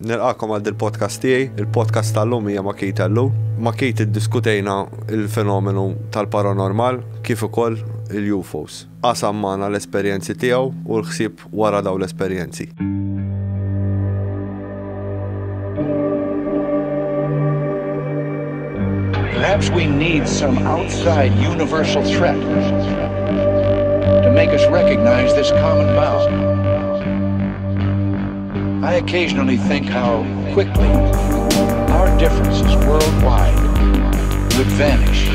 Nilqakom għal il-podcast tiegħi, il-podcast tal-lum hija ma kejt għallu. Ma kejt iddiskutejna il-fenomenu tal-paranormal kif ukoll il-UFOs. Qasam magħna l-esperjenzi tiegħu u l-ħsieb wara daw l-esperjenzi. Perhaps we need some outside universal threat to make us recognize this common bound. I occasionally think how quickly our differences worldwide would vanish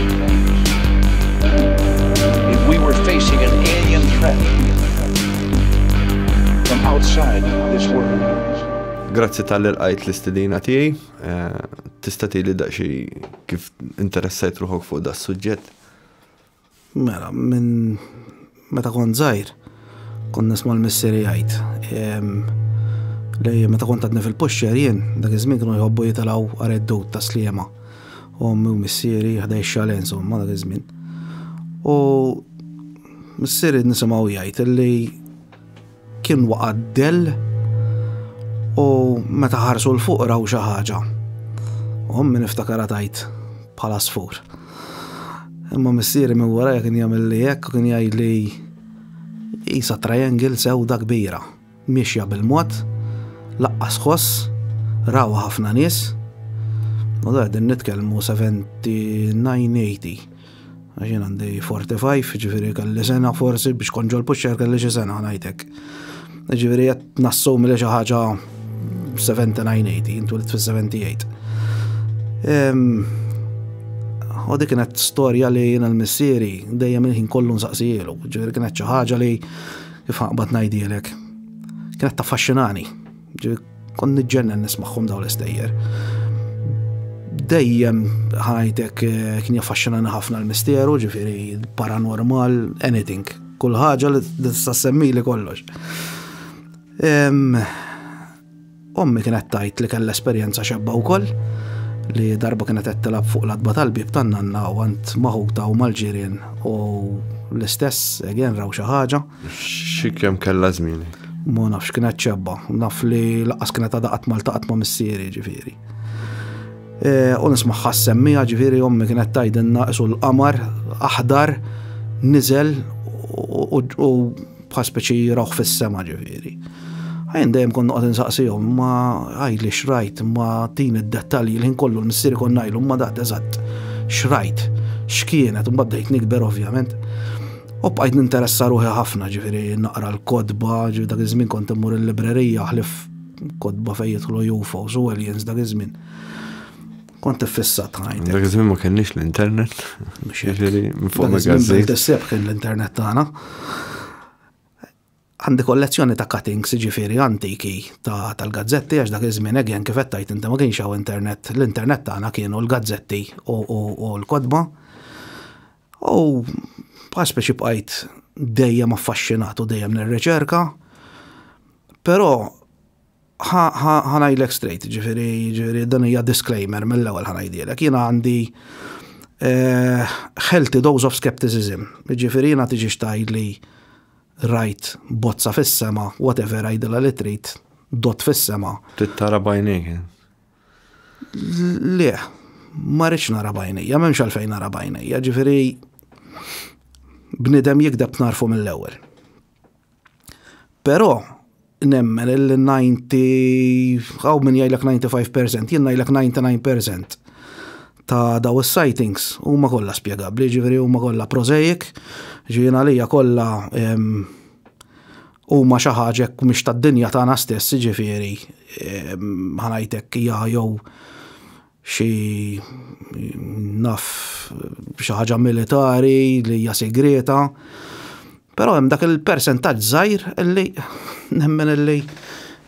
if we were facing an alien threat from outside this world. Grazzi tal-lqajt l-istedina tiegħi. Eh, tista' tiegħi li daqxi kif interessajt ruħok fuq da' suġġett. Mela, minn meta kont żgħir kont nisma' l-missieri jgħid. Ehm, li meta kont għadni fil-pusher jien, dak iż-żmien kienu jħobbu jitalgħu għareddut ta' sliema. U ommi u missieri ħdej xalen somma dak iż-żmien. U missieri nisimgħu jgħid li kien waqaddel u meta ħarsu l-fuq raw xi ħaġa. Ommi niftakara tajt bħala sfur. Imma missieri minn waraja kien jagħmel li hekk u kien jgħid li jisa triangle sewda kbira. Miexja bil-mod, laqqas ħoss, rawa ħafna nies. U dar din nitkellmu 79 Għaxin għandi 45, ġifiri kalli sena forsi biex konġol puċċer kalli xi sena għanajtek. Ġifiri qed nassu mille xaħġa ħaġa 79-80, 78 U dik kienet storja li jena l-missieri dejjem il-ħin kollu nsaqsijelu, ġifiri kienet xi ħaġa li kif ħaqbad ngħidilek. Kienet taffaxxinani kon nġenna nismaħħum daw l-istejjer. Dejjem ħajtek eh, kien jaffaxxinani ħafna l-misteru, ġifiri paranormal, anything. Kull ħaġa li tista' semmili kollox. Ommi kienet għattajt li kell esperjenza xebba wkoll li darba kienet qed tilab fuq l-adba tal-bib tan u għant maħuta u mal u l-istess għen raw xi ħaġa. kella zmini. kellha żmieni. Mu nafx kienet ċebba, naf li laqqas kienet daqat mal taqat ma' missieri ġifiri. E, u nisma ħassemmija ġifiri ommi kienet tajdenna isu l-qamar, aħdar, nizel u bħaspeċi roħ fis-sema ġifiri. Għajn dajem konna għad nsaqsijom, ma għaj li xrajt, ma tin id dettalji li nkollu l missieri konna ma daqt eżat, xrajt, xkienet, un baddejt nikber ovvjament. U bqajt ninteressa ruħi ħafna ġifiri naqra l-kodba, ġifiri dak iż-żmien kont immur il-librerija ħlif kodba fejn jidħlu UFOs u aliens dak iż-żmien. Kont fissat ħajn. Dak iż-żmien ma kenniex l-internet. Ġifiri, minn fuq Tisseb kien l-internet tagħna. Għandi kollezzjoni ta' cuttings ġifiri antiki tal-gazzetti għax dak iż-żmien egħen kif inti ma kienx internet. L-internet tagħna kienu l-gazzetti u l-kodba. U biex bqajt dejjem affaxxinatu dejjem nir-reċerka, però ħanajlek straight, ġifiri, dan hija disclaimer mill-ewwel ħanajdilek. Jiena għandi eh, healthy dose of skepticism. Ġifiri jiena tiġi xtajd li rajt bozza fis-sema, whatever rajdela li trid, dot fis-sema. Tittara bajnik. Le, ma rridx nara bajnejja, m'hemmx għalfejn nara bajnejja, ġifieri bnidem jikdeb narfu mill-ewwel. Però nemmen il-90 għaw min jajlek 95% jenna jajlek 99% ta' daw sightings huma kollha spjegabli, ġifieri huma kollha prozejik, ġiena għalija kollha huma xi ħaġa mhix tad-dinja tagħna stess, ġifieri ħanajtek hija jew xi naf xi ħaġa militari li hija segreta. Però hemm dak il-persentaġġ żgħir illi nemmen li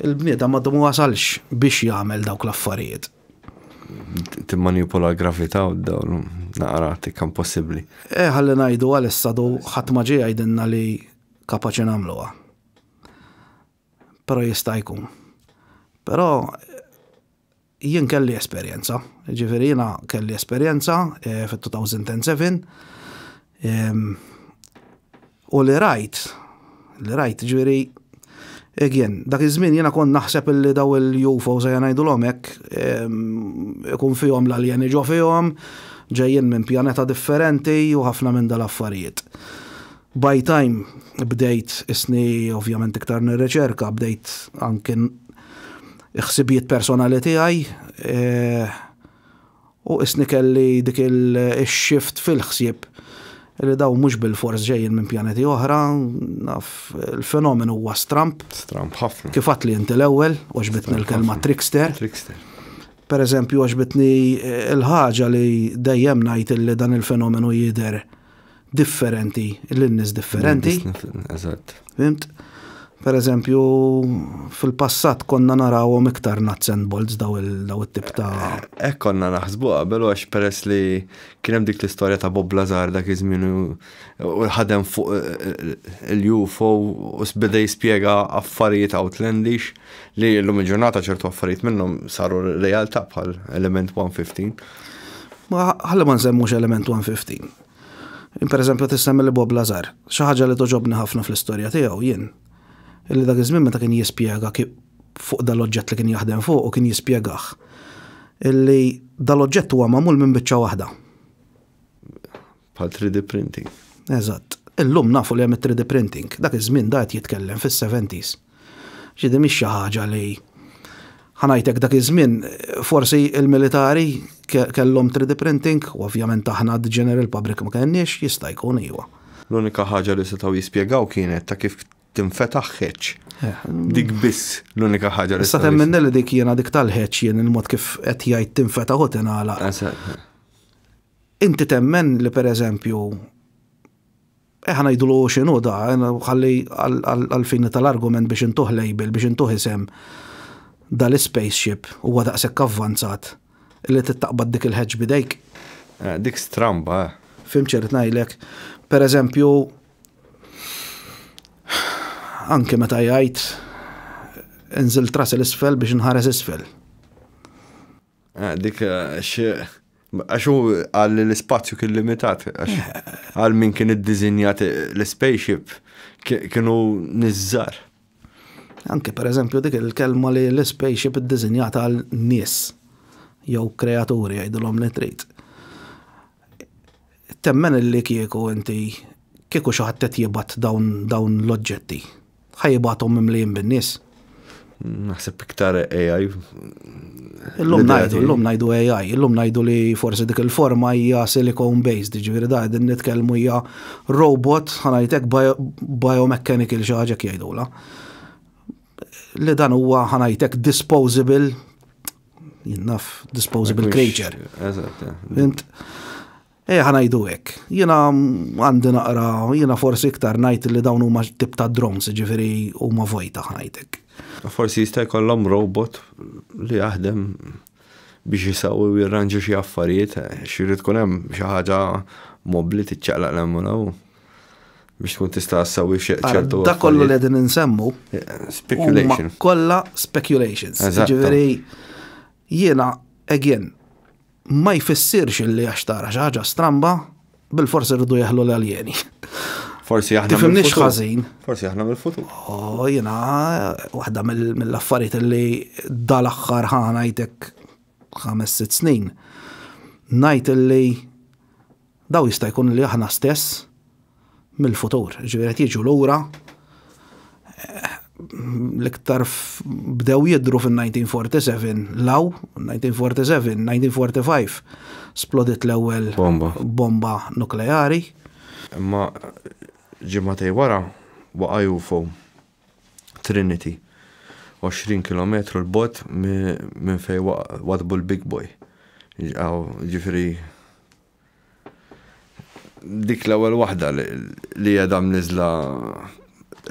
il bnieda ma' ma wasalx biex jagħmel dawk l-affarijiet. Timmanipula l-gravità u dawn naqra kan possibbli. Eh ħalli ngħidu għalissa du ħadd ma ġej jgħidilna li kapaċi nagħmluha. Però jista' jkun. Però jien kelli esperjenza. Ġifiri jina kelli esperjenza eh, fit 2007 u li rajt, li rajt ġifiri Egjen, dak iż-żmien jiena kon naħseb illi daw il-UFO se jgħidu l-omek, ikun fihom l-aljeni ġo fihom, ġejjin minn pjaneta differenti u ħafna minn dal-affarijiet. By time bdejt isni ovvjament iktar nir-reċerka, bdejt anke ħsibijiet personali tiegħi eh, u isni kelli dik il-shift fil-ħsieb li daw mhux bil-fors ġejjin minn pjaneti oħra, naf il fenomen huwa Stramp. Stramp ħafna. Kif li inti l-ewwel, oġbitni l-kelma trickster. Trickster. Per eżempju, oġbitni l ħaġa li dejjem najt li dan il-fenomenu jidher differenti, l-innis differenti. Eżatt. Fimt? Per eżempju, fil-passat konna narawhom iktar nuts and bolts daw il-tip ta' Ek eh, eh, konna naħsbu qabel għax peress li kien hemm dik l-istorja ta' Bob Lazar dak iż u ħadem fuq eh, il-UFO u s-bidej spiega affarijiet outlandish li l-lum il-ġurnata ċertu affarijiet minnhom saru realtà bħal element 115. Ma ħalli ma nsemmux element 115. Per eżempju, t-semmi li Bob Lazar, xi ħaġa li toġobni ħafna fl-istorja tiegħu jien Illi dak iż-żmien meta kien jispjega kif fuq dal-oġġett li kien jaħdem fuq u kien jispjegaħ. Illi dal-oġġett huwa magħmul minn biċċa waħda. Pal 3D printing. Eżatt. Illum nafu li hemm 3D printing. Dak iż-żmien da qed jitkellem fis-70s. Ġiedi mhix xi ħaġa li ħanajtek dak iż-żmien forsi il-militari kellhom 3D printing, u ovvjament aħna d-General Public ma kenniex jista' jkun iwa. L-unika ħaġa li setgħu jispjegaw kienet ta' kif tinfetaħ ħeċ. Dik biss l-unika ħaġa li. Issa temminna li dik jena dik tal-ħeċ jien il-mod kif qed jgħid tinfetaħ u tingħala. Inti temmen li pereżempju eħna eh, jidlu xinu da, ħalli għal-fin tal-argument biex intuħ label, biex intuħ isem dal-spaceship u għadaqsek avvanzat li t-taqbad dik il ħeġ bidejk. Eh, dik stramba. Eh. fim tnajlek, per eżempju, anke meta jgħid inżil tras l-isfel biex nħares isfel. Ah, dik eh, għaxu għal l-spazju kien limitat, eh. għal min kien id-dizinjat l-spaceship kienu nizzar. Anke per eżempju dik il-kelma li l-spaceship id-dizinjat għal nies jew kreaturi għajdulhom li trid. Temmen li kieku inti kieku xaħat jibat dawn l-oġġetti ħajibatom mimlijin bil-nis. Naħseb iktar AI. Illum najdu, illum najdu AI, illum najdu li forse dik il-forma hija silicone based, ġifieri da din nitkelmu hija robot ħanajtek biomechanical xi kjajdu la. Li dan huwa ħanajtek disposable, jinnaf disposable creature. Eżatt, eh. Eh, ħanajdu ek. Jena għandi naqra, jena forsi iktar najt li dawn huma tip ta' drones, ġifieri huma vojta ħanajdek. Forsi jista' jkollhom robot li jaħdem biex jisaw u jirranġu xie affarijiet, eh, xie tkun hemm xi ħaġa mobli tiċċaqlaq l-emmunaw biex tkun tista' sawi ċertu. Da kollu li din insemmu. Eh, speculation. Kolla speculations. Ġifiri, jena, again ma jfissirx li għax tara ħaġa stramba bil-forsi rridu jaħlu l-aljeni. Forsi jaħna. Tifimniex ħażin. Forsi jaħna mill-futur. O, oh, jena, waħda mill-affarijiet li dal-axħar ħana jtek ħames sitt snin. Najt li daw jista' jkun li aħna stess mill-futur. Ġifieri jiġu lura l-iktar bdew jidru fin-1947, law, 1947, 1945, splodit l-ewwel bomba. bomba nukleari. Imma ġimatej wara waqaju UFO Trinity 20 km l-bot minn fej wadbu l-Big Boy. Ġifri dik l-ewwel waħda li hija nizla niżla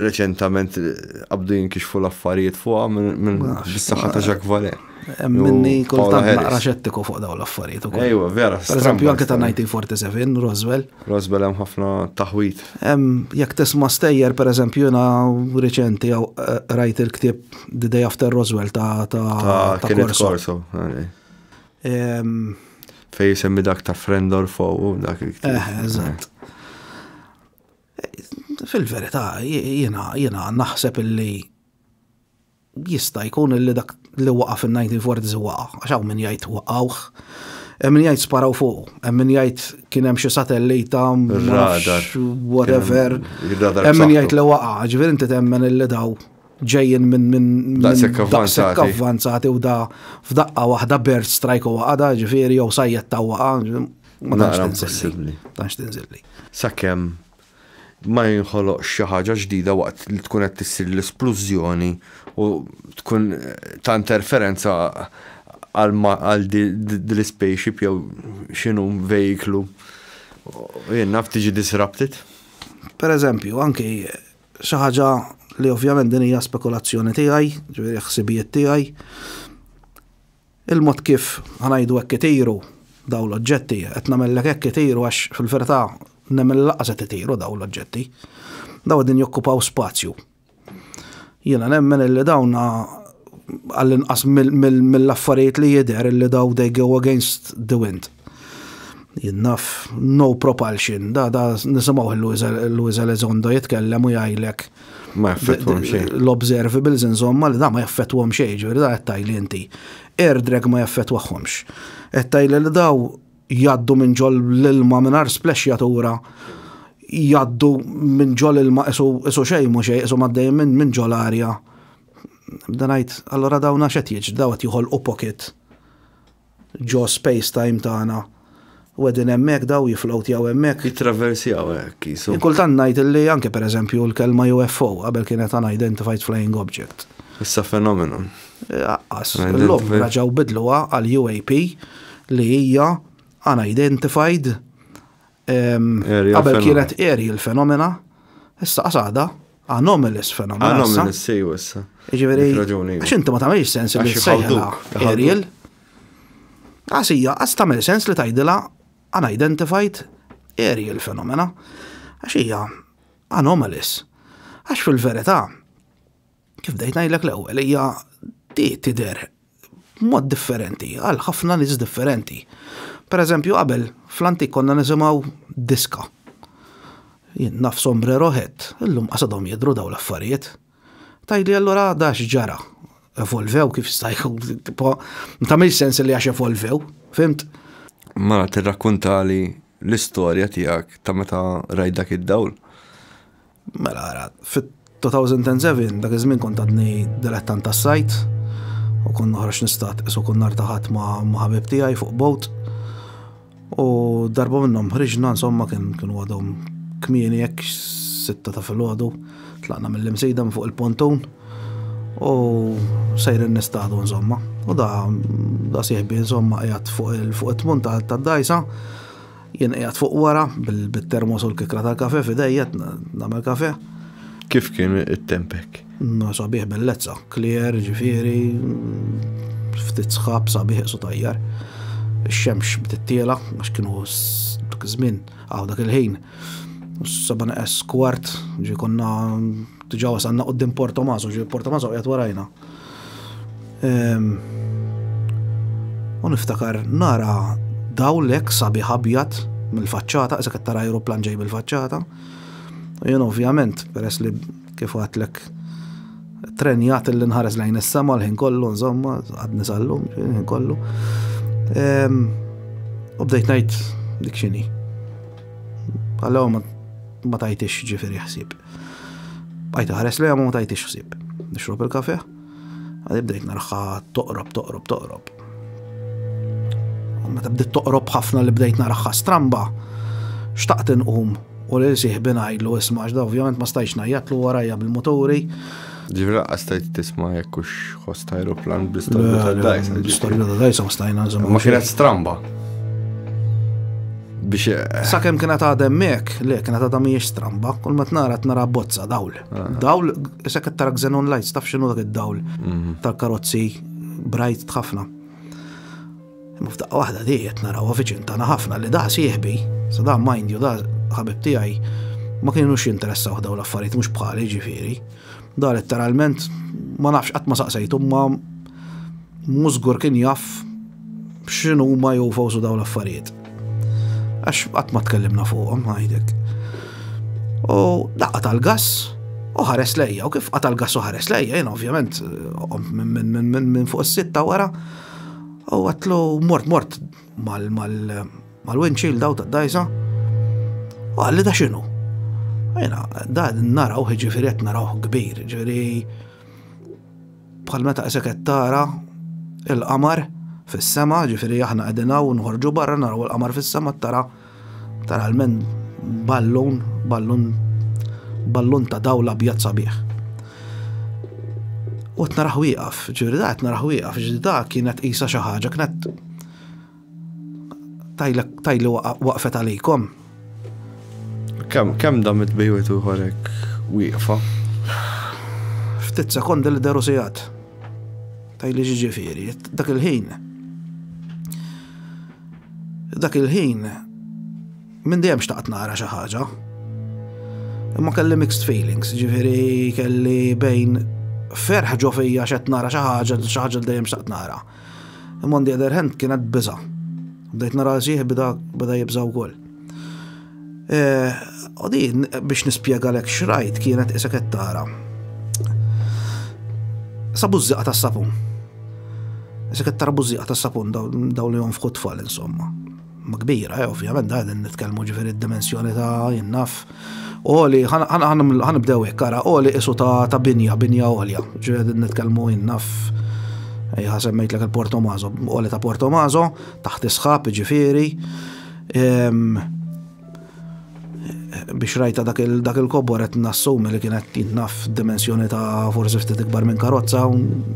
reċentament eh, għabdu jinkixfu l-affarijiet fuqa minn s-saxħa ta' ġak vale. Eh, minni kultant naqra xettiku fuq daw l-affarijiet Ejwa, vera. Per eżempju, anke ta' 1947, Roswell. Roswell hemm ħafna taħwit. Jek tisma' stejjer, per eżempju, na reċenti għaw eh, rajt il ktib The Day After Roswell ta' ta' Kenneth Corso. Fej semmi dak ta' Frendorfo u dak il-ktieb. ktib Eżatt fil-verità jiena jiena naħseb illi jista' jkun illi dak li waqa in 1940 waqa, għax hawn min jgħid hemm min jgħid sparaw fuq, min jgħid kien hemm xi satellita, whatever. min jgħid li waqa, ġifier inti temmen illi daw ġejjin minn minn daqsek avvanzati u da f'daqqa waħda bird strike u waqada, ġifieri jew sajjed ta' waqa. Ma tantx tinżilli. Tanx ma jinħoloq xi ħaġa ġdida waqt li tkun qed tissir l-esplużjoni u tkun eh, ta' interferenza għal dil-spaceship jew xinu vejklu. Jien naf tiġi disrupted? Per eżempju, anki xi ħaġa li ovvjament din hija spekulazzjoni tiegħi, ġifieri ħsibijiet tiegħi. Il-mod kif ħanajdu hekk itiru daw l-oġġetti qed nagħmellek hekk itiru għax fil-verità nemmen laqqa se titiru daw l-oġġetti. Daw din jokkupaw spazju. Jena nemmen li dawna għall-inqas mill-affarijiet li jider li daw they go against the wind. Jinnaf, no propulsion, da da nisimaw l-Luisa Lezondo jitkellem u jajlek Ma jaffetwom xej. L-observables insomma li da ma jaffetwom xej, ġveri da jattaj li inti. Erdreg ma jaffetwomx. Jattaj li daw jaddu minn ġol l-ilma minn ar splexjatura, jaddu minn ġol ilma isu xej mu xej, isu maddej minn minn ġol arja. Danajt, allora dawna xet jieġ, dawat juħol u pocket ġo space time tagħna. U għedin emmek daw jiflowt jaw emmek. Jitraversi jaw emmek. Eh, Kultan najt li anke per eżempju l-kelma UFO qabel kienet għana Identified Flying Object. Issa fenomenu. Eh, aqqas, l-lum raġaw bidluwa għal UAP li hija unidentified. Qabel kienet aerial fenomena, issa qasada anomalous fenomena. Anomalous, sejju issa. Ġiviri, għax inti ma tamilx sens li sejħla aerial. Għasija, għas tamil sens li tajdila unidentified aerial fenomena. Għaxija, anomalous. Għax fil-verità, kif dejt najlek l ewwel hija di tider mod differenti, għal ħafna nis differenti. Per eżempju, qabel, fl konna nizimaw diska. Naf roħet, l illum qasadhom jidru daw l-affarijiet. Tajli allura da xġara. Evolvew kif stajku, tipo, meċ sens li għax evolvew, fimt? Mara, t-rakkunta li l-istoria tijak ta' meta rajdak id-dawl. Mela, għara, fit 2007, dak iż-żmien kont għadni dilettant tas-sajt, u konna noħroġ nistat, u kun nartaħat taħat ma' ħabib tiegħi fuq bot U darba minnom ħriġna insomma kien kien għadhom kmieni jekk sitta ta' fil-għadu, tlaqna mill-imsejda fuq il-ponton u sejrin nistadu insomma. U da, da siħbi insomma jgħat fuq il fuq it-tmun ta' dajsa, jien jgħat fuq wara bil-termos u l-kikra tal-kafe fidejjet, namel kafe. Kif kien it-tempek? No, sabiħ bellezza, klier, ġifiri, ftit sħab, sabiħ, su tajjar xemx b'tittiela għax kienu dak iż-żmien għaw dak il-ħin. Saban es kwart ġi konna tiġawa sanna qoddim Porto Mazo, ġi Porto Mazo qiegħed warajna. Un niftakar nara dawlek sabi ħabjat mill-faċċata, issa għattara aeroplan ġej bil-faċċata. Jien ovvjament, peress li kif għatlek trenjat l-inħares lejn is-sema l-ħin kollu, nżomma, għadni sallum, ħin kollu. U bdejt najt dik xini. Għallaw ma tajtix ġifiri ħsib. Bajta ħares li ma tajtix ħsib. Nixrob il-kafe, għadib bdejt narħa toqrob, toqrob, toqrob. U meta bdejt toqrob ħafna li bdejt narħa stramba, xtaqt nqum u li l-sieħbin għajlu isma'ġda da ovvjament ma stajx najjatlu warajja bil motori Ġivra, għastajt tisma jekkux xost aeroplan bl-istorja ta' dajsa. Bl-istorja ta' dajsa għastajna zomma. Ma kienet stramba. Biex. Sa' kem kienet għadem le, kienet għadem miex stramba, kull ma t-nara t-nara bozza dawl. Ah. Dawl, sa' kett tara xenon lights, taf xinu dak id-dawl mhm. tal-karozzi, brajt tħafna. Mufdaq wahda di jett nara għafiċin tana ħafna li daħ siħbi, sa' da' mind you, da' ħabib tijaj, ma daw l mux bħali ġifiri da letteralment ma nafx qatt ma saqsejtu ma mużgur kien jaf x'inhu huma jew fawsu dawn l-affarijiet. Għax qatt ma tkellimna fuqhom ħajdek. U daqqa tal-gass u ħares lejja u kif qatal gass u ħares lejja jien ovvjament minn fuq is-sitta wara u għatlu mort mort mal-windshield daw ta' dajsa u għalli da xinu. Jena, da naraw ġifiri għet naraw kbir, ġifiri bħal meta tara il-qamar fis-sema, ġifiri aħna u nħorġu barra naraw il-qamar fis-sema tara tara l-men ballun, ballun, ballun ta' dawla bjad sabiħ. U għet naraw wieqaf, ġifiri da għet naraw wieqaf, ġifiri da kienet isa xaħġa, kienet tajli waqfet għalikom. Kem, kem dam it-bejwet uħorek wiqfa? Ftit sekond li deru sijat. li ġiġifiri, dak il-ħin. Dak il-ħin, minn dejjem xtaqt nara xi ħaġa. Imma kelli mixed feelings, ġifiri kelli bejn ferħ ġo fija xed nara xi ħaġa xi ħaġa li dejjem xtaqt nara. Imma on hand kienet biża. Bdejt nara xieħ bida jibża wkoll. U eh, din biex nispjega l xrajt kienet isek tara. Sabu zziqa ta' sapun. Isek tara buzziqa ta' sapun daw li fkut fall, insomma. Ma kbira, eh, ovvjament, da' nitkellmu ġifiri d-dimensjoni ta' jinnaf. Oli, ħanibdew kara, oli isu ta' binja, binja olja. din nitkelmu jinnaf. Ejja, semmejt l porto Mazo oli ta' Porto Mazo taħt isħab, ġifiri. Ehm, biex rajta dak il-kobbor qed nassum li kienet naf dimensjoni ta' forsi ftit ikbar minn karozza,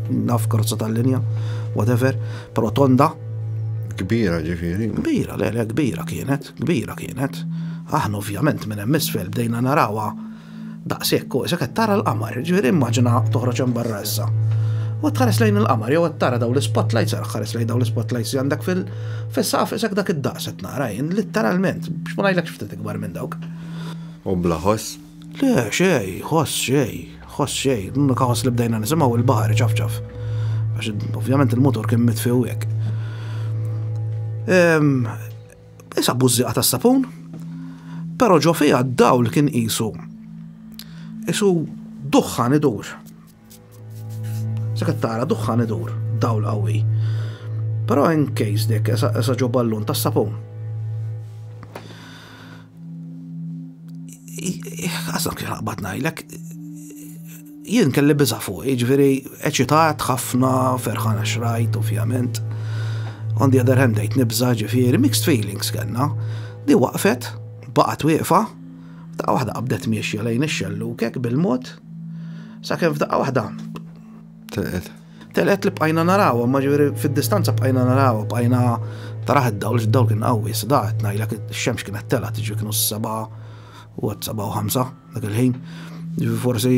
naf karozza tal-linja, whatever, però tonda. Kbira ġifieri. Kbira, le, le, kbira kienet, kbira kienet. Aħna ovvjament minn hemm isfel bdejna narawha daqshekk se qed tara l-qamar, ġifieri immaġina toħroġ hemm barra issa. U tħares lejn il-qamar, jew tara daw l-spotlights, tħares lejn daw l-spotlights għandek fil-saf, dak id-daqset nara, literalment, biex ma ngħidlekx ftit ikbar minn dawk. U bla ħoss? Le, xej, ħoss xej, ħoss xej, l-unika li bdejna nisimaw il-bahar ċafċaf. Għax ovvjament il-motor kien mitfiwek. Ehm, issa buzziqa ta' sapun, pero ġo fija dawl kien isu. Isu duħħan idur. Sekat tara duħħan idur, dawl qawwi. Pero in case dik, issa ġo ballun ta' sapun Għasan kħi ħabbat najlek, jien kelli biza fuq, ġveri, eċitat, ħafna, ferħana xrajt, ovvjament. On the other hand, dejt nibza ġifiri, mixed feelings kena. Di waqfet, baqat wieqfa, ta' wahda qabdet miexja lejn ix kek bil-mod, sa' kem f'daqqa wahda. Telqet. Telet li bqajna naraw, ma ġveri fil distanza bqajna naraw, bqajna taraħed dawl ġdawl kien qawwi, s-daqet najlek, x-xemx kienet telat, ġi kienu s sabaħ u għad 75 dak il-ħin. Forsi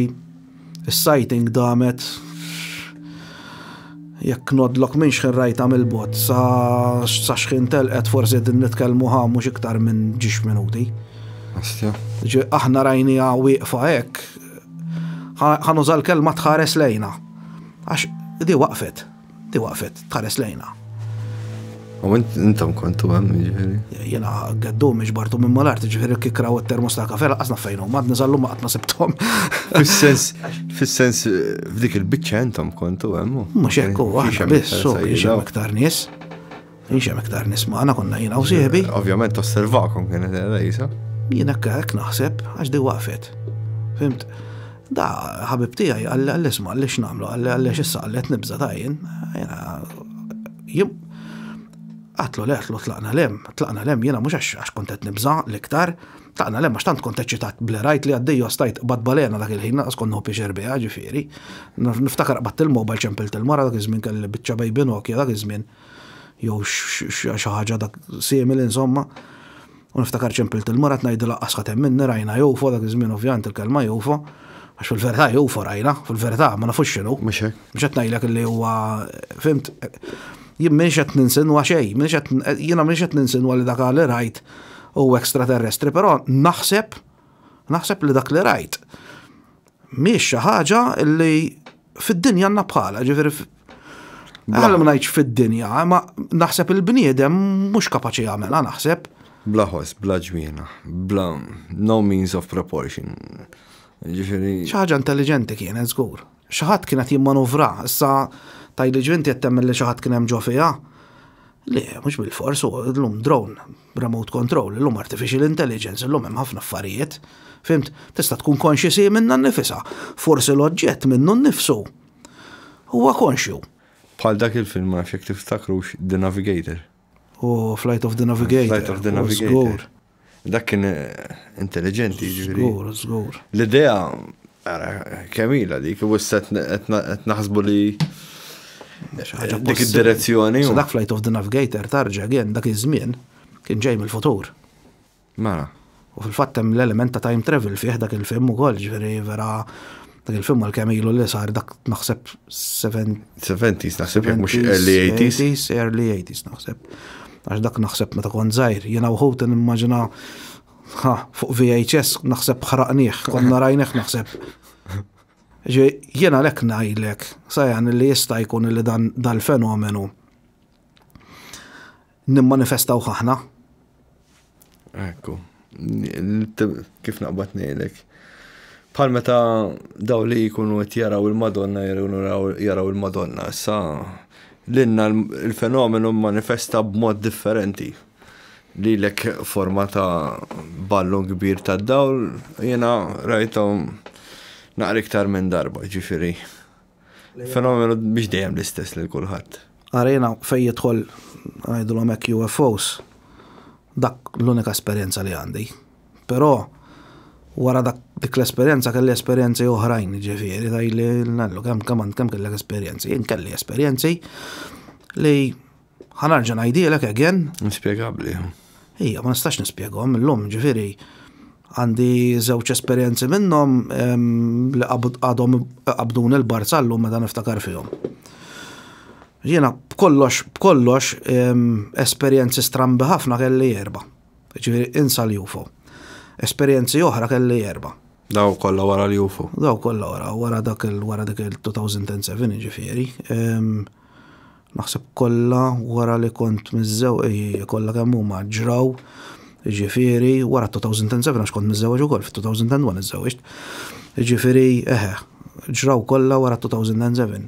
s-sighting damet jekk nodlok minn xħin rajt għamil bot, sa xħin telqet forsi din nitkelmu mux iktar minn ġiġ minuti. Aħna rajni għawiqfa ek, ħanużal kelma tħares lejna. Għax di waqfet, di waqfet, tħares lejna. U intom kontu għam, ġifiri. Jena għaddu miex bartu minn malart, ġifiri kikraw il-termos ta' kafe, għazna fejnu, ma' nizallu ma' għatna sebtom. Fis-sens, fis-sens, f'dik il-bicċa intom kontu għam. Mux ekku, għaxa bissu, so, iġem nis. Iġem iktar nis, ma' għana konna jena u sieħbi. Ovvjament, osservakom kienet jisa. Jena kak naħseb, għax di għafet. Fimt? Da, ħabib tijaj, għalli għalli isma, għalli xnamlu, għalli għalli xissa, għalli tajjen. Jena, Għatlu leħtlu tlaqna lem, tlaqna lem jena mux għax kontet nibza l-iktar, tlaqna lem għax tant kontet ċitat blerajt li għaddej stajt balena dak il-ħin, għas konnu bieġerbija ġifiri. Niftakar qatt il-mobile ċempel til mara dak iżmin kelli bicċa bejbin okja dak izmin, jow xaħġa dak simil insomma. U niftakar ċempel il-mara t-najdu laqqas għatem minni rajna jowfo dak iżmin ovvjant il-kelma jowfo għax fil verta jowfo rajna, fil verta ma nafux xinu. Mxek. Mxek najlek li huwa, fimt, jien minx qed ninsinwa xejn, minx eh, jiena minx qed ninsinwa li dak li rajt u ekstraterrestri, però naħseb naħseb li dak li rajt miex xi ħaġa li fid-dinja għandna bħala, ġifieri Għallu najċ fid-dinja, ma naħseb il-bniedem mux kapaċi għamela, naħseb. Bla ħos, bla ġwina, bla no means of proportion. Ġifiri. ċaħġa intelligenti kienet, zgur. Xaħat kienet jimmanuvra, issa tajli ġvinti jettemmen li xaħat kienem ġo fija. Li, mux bil-fors, u l-lum drone, remote control, l-lum artificial intelligence, l-lum hemm ħafna affarijiet. Fimt, tista' tkun konxi si minna nifisa, forsi l-oġġett minnu nifsu. Huwa konxju. Bħal dak il-film ma jek tiftakrux The Navigator. U Flight of the Navigator. Flight of the Navigator. Dak kien eh, intelligenti ġifiri. Zgur, zgur. L-idea, kemila dik, u s-set naħsbu li Eh, dik id-direzzjoni. Dak Flight of the Navigator tarġa għen dak iż-żmien kien ġej mill-futur. Mela. U fil-fatt hemm l-element ta' time travel fih dak il-film ukoll ġifieri vera dak il-film għal kemm ilu li sar dak naħseb 70s naħseb jekk mhux early 80s. Early 80s naħseb. Għax dak naħseb meta kont żgħir, jiena wħud nimmaġina fuq VHS naħseb ħraqnieh, konna rajnieh naħseb Jena l-ek najlek, sajan li jista' jkun li dan dal-fenomenu nimmanifestaw ħahna. Ekku, kif naqbat nejlek. Pal meta daw li jkunu qed jaraw il-Madonna jaraw il-Madonna, sa l-inna il-fenomenu manifesta b'mod differenti. Li lek forma ta' ballon kbir ta' dawl, jena rajtom naqra iktar minn darba, ġifiri. Fenomenu biex dejjem l-istess lil kulħadd. Arena fej jidħol għajdu l-omek UFOs, dak l-unika esperjenza li għandi. Però wara dak dik l-esperjenza kelli esperjenzi oħrajn, ġifiri, taj li nallu kemm kemm kemm kelli esperjenzi. jen kelli esperjenzi li ħanarġan għajdi l-ek again. Nispjegabbli. Ija, ma nistax nispiegħom, l-lum ġifiri għandi żewġ esperjenzi minnhom li għadhom għabdun il l-lum meta niftakar fihom. Jiena b'kollox b'kollox esperjenzi strambi ħafna kelli erba. Ġifieri insal jufo. Esperjenzi oħra kelli erba. Daw kollha wara l-jufo. Daw kollha wara wara dak il wara dak il-2007 ġifieri. Naħseb kollha wara li kont miż miżew eh, kollha kemm huma ġraw ġifiri, wara 2007, għax kont mizzawġ u kol, 2001 nizzawġt, ġifiri, eħe, ġraw kolla wara 2007.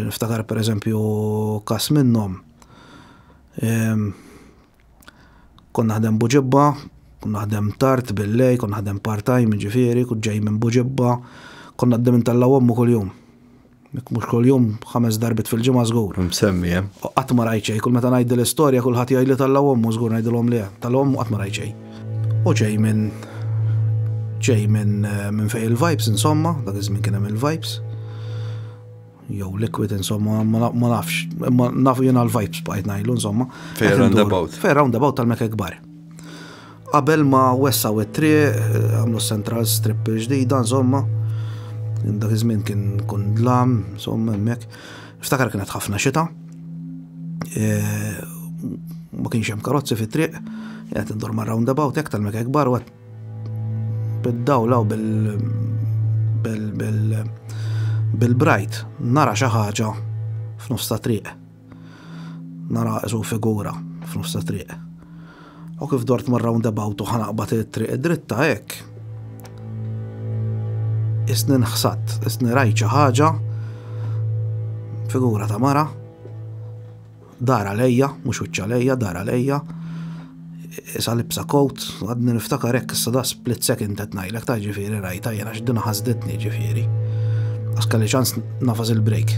Niftakar per eżempju kas minnom. Ehm, kon naħdem buġibba, kon naħdem tart billej, kon naħdem part-time ġifiri, kun ġej minn buġibba, kon naħdem intalla għommu kol-jum mux kol jum ħames darbit fil-ġimma zgur. Msemmi, jem. Eh? Għatma rajċej, kull meta najdil l-istoria, kull ħati għajli tal-law ommu zgur najdil om li tal-law għatma rajċej. U ġej minn ġej minn eh, minn fej il-vibes insomma, dak iż-żmien kien hemm il-vibes. Jew liquid insomma ma nafx, ma naf jena l-vibes bajt najlu, insomma. Fair roundabout. Fej roundabout tal-mekka kbar. Qabel ma wessaw it-triq, eh, għamlu Central Strip ġdida insomma dak iż-żmien kien kun dlam, somma hemmhekk. Iftakar kienet ħafna xita. E, ma kienx hemm karozzi fit-triq, qed indur ma' roundabout hekk tal-mek ekbar, u bid-dawla u bil bil-brajt nara xi ħaġa f'nofs ta' triq. Nara eżu figura f'nofs ta' triq. U kif dort ma' roundabout u ħanaqbad it-triq dritta hekk, isni nħsat, isni rajċa ħaġa, figura ta' mara, dara lejja, mux uċċa lejja, dara lejja, isa libsa kot, għadni niftakar ekk issa da split second qed ngħidlek ta' ġifiri rajta jena ġdina ħazdetni ġifiri. Għax kelli ċans nafas il-break.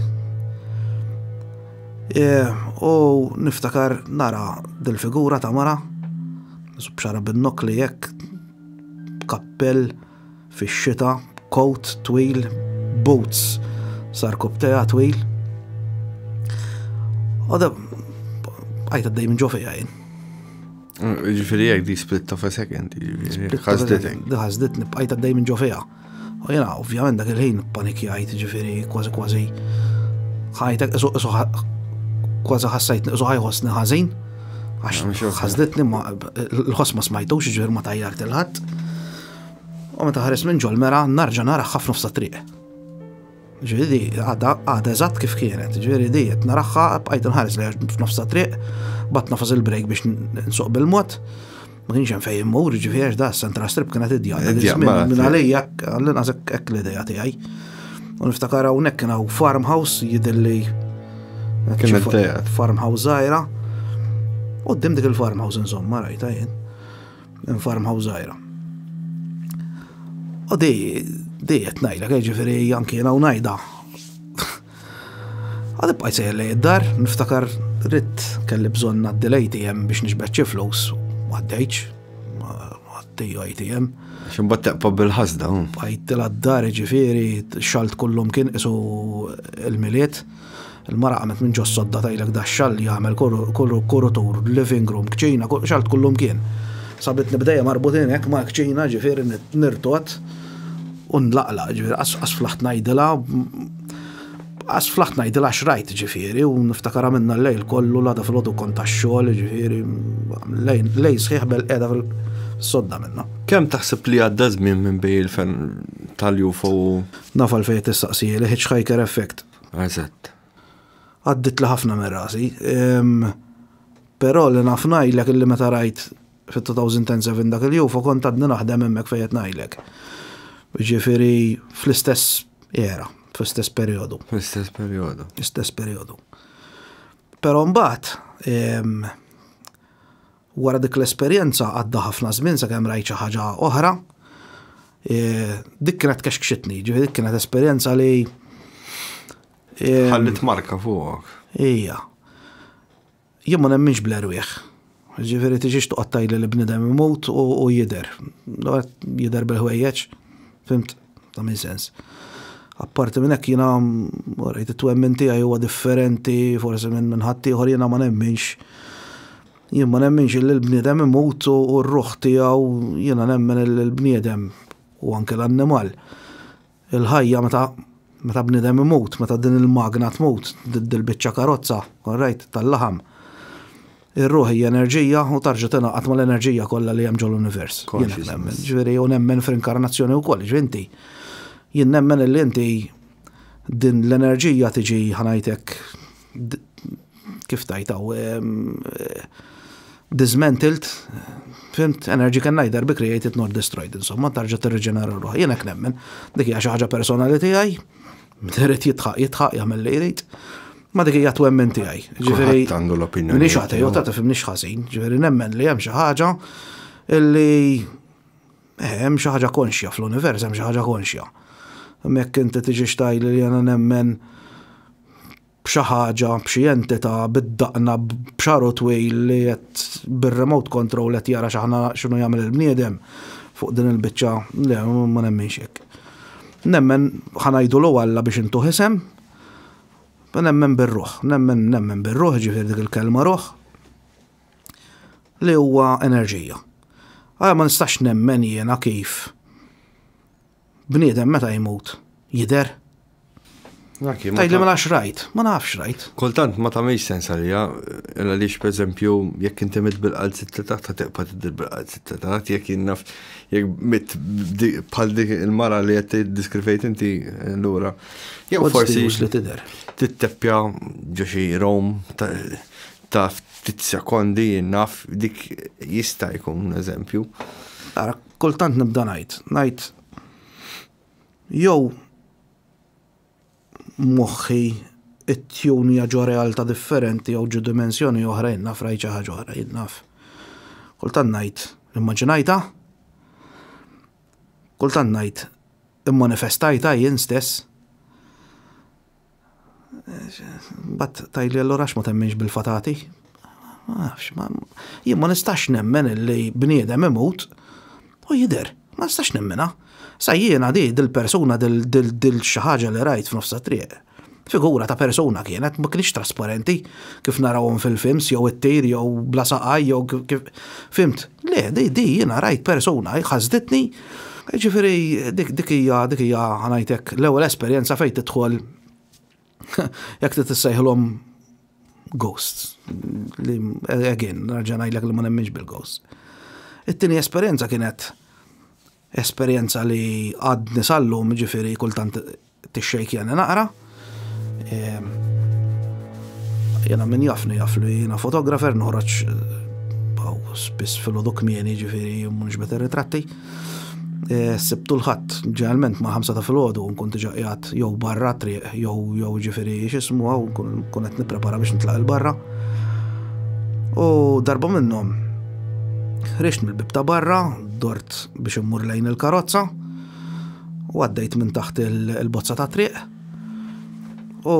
E, u niftakar nara dil-figura ta' mara, subxara bin-nokli jekk kappell fi xita coat twil, boots, sarkob teja twil. Oda, għajta d-daj minn ġofi għajn. Ġifiri għek di split of a second, Għazdit, Di għajta d-daj minn ġofi U jena, ovvijament dak il-ħin paniki għajt, ġifiri, kważi kważi. Għajta, kważi ħassajt, zuħaj ħosni għazin. Għazdit, ħazditni, l-ħos ma smajtux, ġifiri ma tajjak til-ħat. U meta ħares minn ġolmera narġa nara ħafna f'sa triq. Ġiri, għada għada eżatt kif kienet, ġiri di naraħħa bqajt nħares li f'nofsa triq, bat nafaz il-brejk biex nsoq bil-mot, ma kienx hemm fejn mur, ġviri da s-centra strip kienet id dija Minn għalija għallin għazek ek l-ideja tiegħi. U niftakar hawnhekk kien hawn farmhouse jidilli. farmhouse żgħira. U dim dik il-farmhouse insomma rajta jien. Farmhouse żgħira. U di, di qed ngħidlek eh, ġifieri janki jena unajda. Għadib bqajt sejr lej id-dar, niftakar rrit kelli bżonn għaddilejti hemm biex nixbeċ flus. Għaddejċ, għaddejju ATM. bat teqpa' bil-ħasda. Bqajt l-għaddar ġifieri, xalt kullum kien isu il-miliet il-mara għamet minn ġo sodda tajlek daċxall jgħamil korrotur, living room, kċina, xalt kullum kien. Sabit nibdeja marbutin jek ma kċina ġifiri nirtot, unlaqla, ġifiri, għas najdela, asflaħt najdela xrajt ġifiri, u niftakara minna l-lejl kollu l-għada fil-għodu konta xol, ġifiri, lejl sħiħ bel-edha fil-sodda minna. Kem taħseb li għadda zmin minn bej il-fen tal-UFO? Nafal fejt istaqsija li ħiċħajker effekt Għazet. Għaddit li ħafna minn rasi. Pero li nafnajlek li meta rajt fit 2007 dak il-UFO kont għadni naħdem emmek fejt najlek. Ġifiri fl-istess era, fl-istess periodu. Fl-istess periodu. Istess periodu. Pero mbagħad wara dik l-esperjenza għadda ħafna żmien sakemm rajt xi ħaġa oħra. E, dik kienet kexkxitni, ġifieri dik kienet esperjenza li ħallit marka fuq. Ija. Jien ma blerwieħ. Ġifiri erwieħ Ġifieri tiġix toqgħod tajli li imut u jidher. Jidher bil-ħwejjeġ. Fimt, ta' minn sens. Apparti minn hekk jiena mm, rajt it-twemmin tiegħi huwa differenti, forsi minn ħatti ieħor jiena ma nemminx. Jina ma nemminx li l-bniedem imut u r ruħti għaw jiena nemmen l bniedem u anke l-annimal. Il-ħajja meta meta bniedem imut, meta din il-magna tmut, dil-biċċa karozza, all tal-laħam ir-ruħ hija enerġija u tarġa' tingħaqad mal-enerġija kollha li hemm ġol-univers. Ġifieri u nemmen fl-inkarnazzjoni wkoll, ġinti. Jien nemmen li inti din l-enerġija tiġi ħanajtek kif tajtaw dismantled fimt energy can neither be created nor destroyed insomma tarġa tirreġenera ruħ jien hekk nemmen dik hija xi ħaġa personali tiegħi Mteret jitħaq jitħaq jagħmel li jrid ma dik hija twemmen tiegħi. Ġifieri għandu l-opinjoni. jew tagħti fimniex ħażin, ġifieri nemmen li hemm xi ħaġa illi eh, hemm xi ħaġa konxja fl-univers, hemm xi ħaġa konxja. Hemmhekk inti tiġi xtajli li jena nemmen b'xi ħaġa b'xi entità bid-daqna b'xarot li qed bir-remote control qed jara x'aħna x'inhu jagħmel il-bniedem fuq din il-biċċa, le ma nemminx hekk. Nemmen ħanajdu l ewwel biex intuħisem nemmen bil nemmen nemmen bil-ruħ, ġifir dik il-kelma ruħ, li huwa enerġija. Għaj ma nistax nemmen jena kif bniedem meta jmut, jider, li ma nafx rajt, ma nafx rajt. Kultant ma ta' sens għalija, għalix per eżempju, jekk inti mit bil qal sitta ta' teqpa t-dir bil-qalb sitta taħt, jekk jinnaf, jekk mit bħal dik il-mara li jett diskrifejt inti l-ura. Jew forsi. li tidher. Titteppja ġoxi Rom, ta' t-tizja kondi jinnaf, dik jista' jkun eżempju. Ara, kultant nibda najt, najt. Jow, moħħi it-tjuni ġo realtà differenti jew ġu dimensjoni oħra jinnaf rajċa ħaġa oħra jinnaf. Kultan najt, immaġinajta? Kultan najt, immanifestajta jien stess? Bat tajli allora ma temmenx bil-fatati? Mafx, ma nistax nemmen li bniedem imut u jider, ma nistax nemmena. Sajjena di dil-persuna dil-xaħġa li rajt ta triq. Figura ta' persuna kienet ma kienx trasparenti kif narawhom fil-films jew it-tir jew bla saqaj jew kif fimt. Le, di di jiena rajt persuna ħażditni. Ġifieri dik dik hija dik hija ħanajtek l-ewwel esperjenza fejn tidħol jekk tissejħilhom ghosts. Again, raġanajlek li ma nemmiġ bil-ghosts. It-tieni esperjenza kienet esperjenza li għad nisallu mġifiri kultant t-xejk jena naqra. Ehm, jena minn jafni jaflu jena fotografer noħraċ paw eh, spis fil-odok mieni ġifiri mux bete ritratti. Eh, Sibtu l-ħat ġeneralment ma' ħamsa ta' fil-ħodu nkun t-ġaqjat jow barra triq jow jow ġifiri xismu għaw kun qed nipprepara biex nitlaq il-barra. U darba minnom Ħrixt mill-bib ta' barra, dort biex immur lejn il-karozza, u għaddejt minn taħt il-bozza ta' triq. U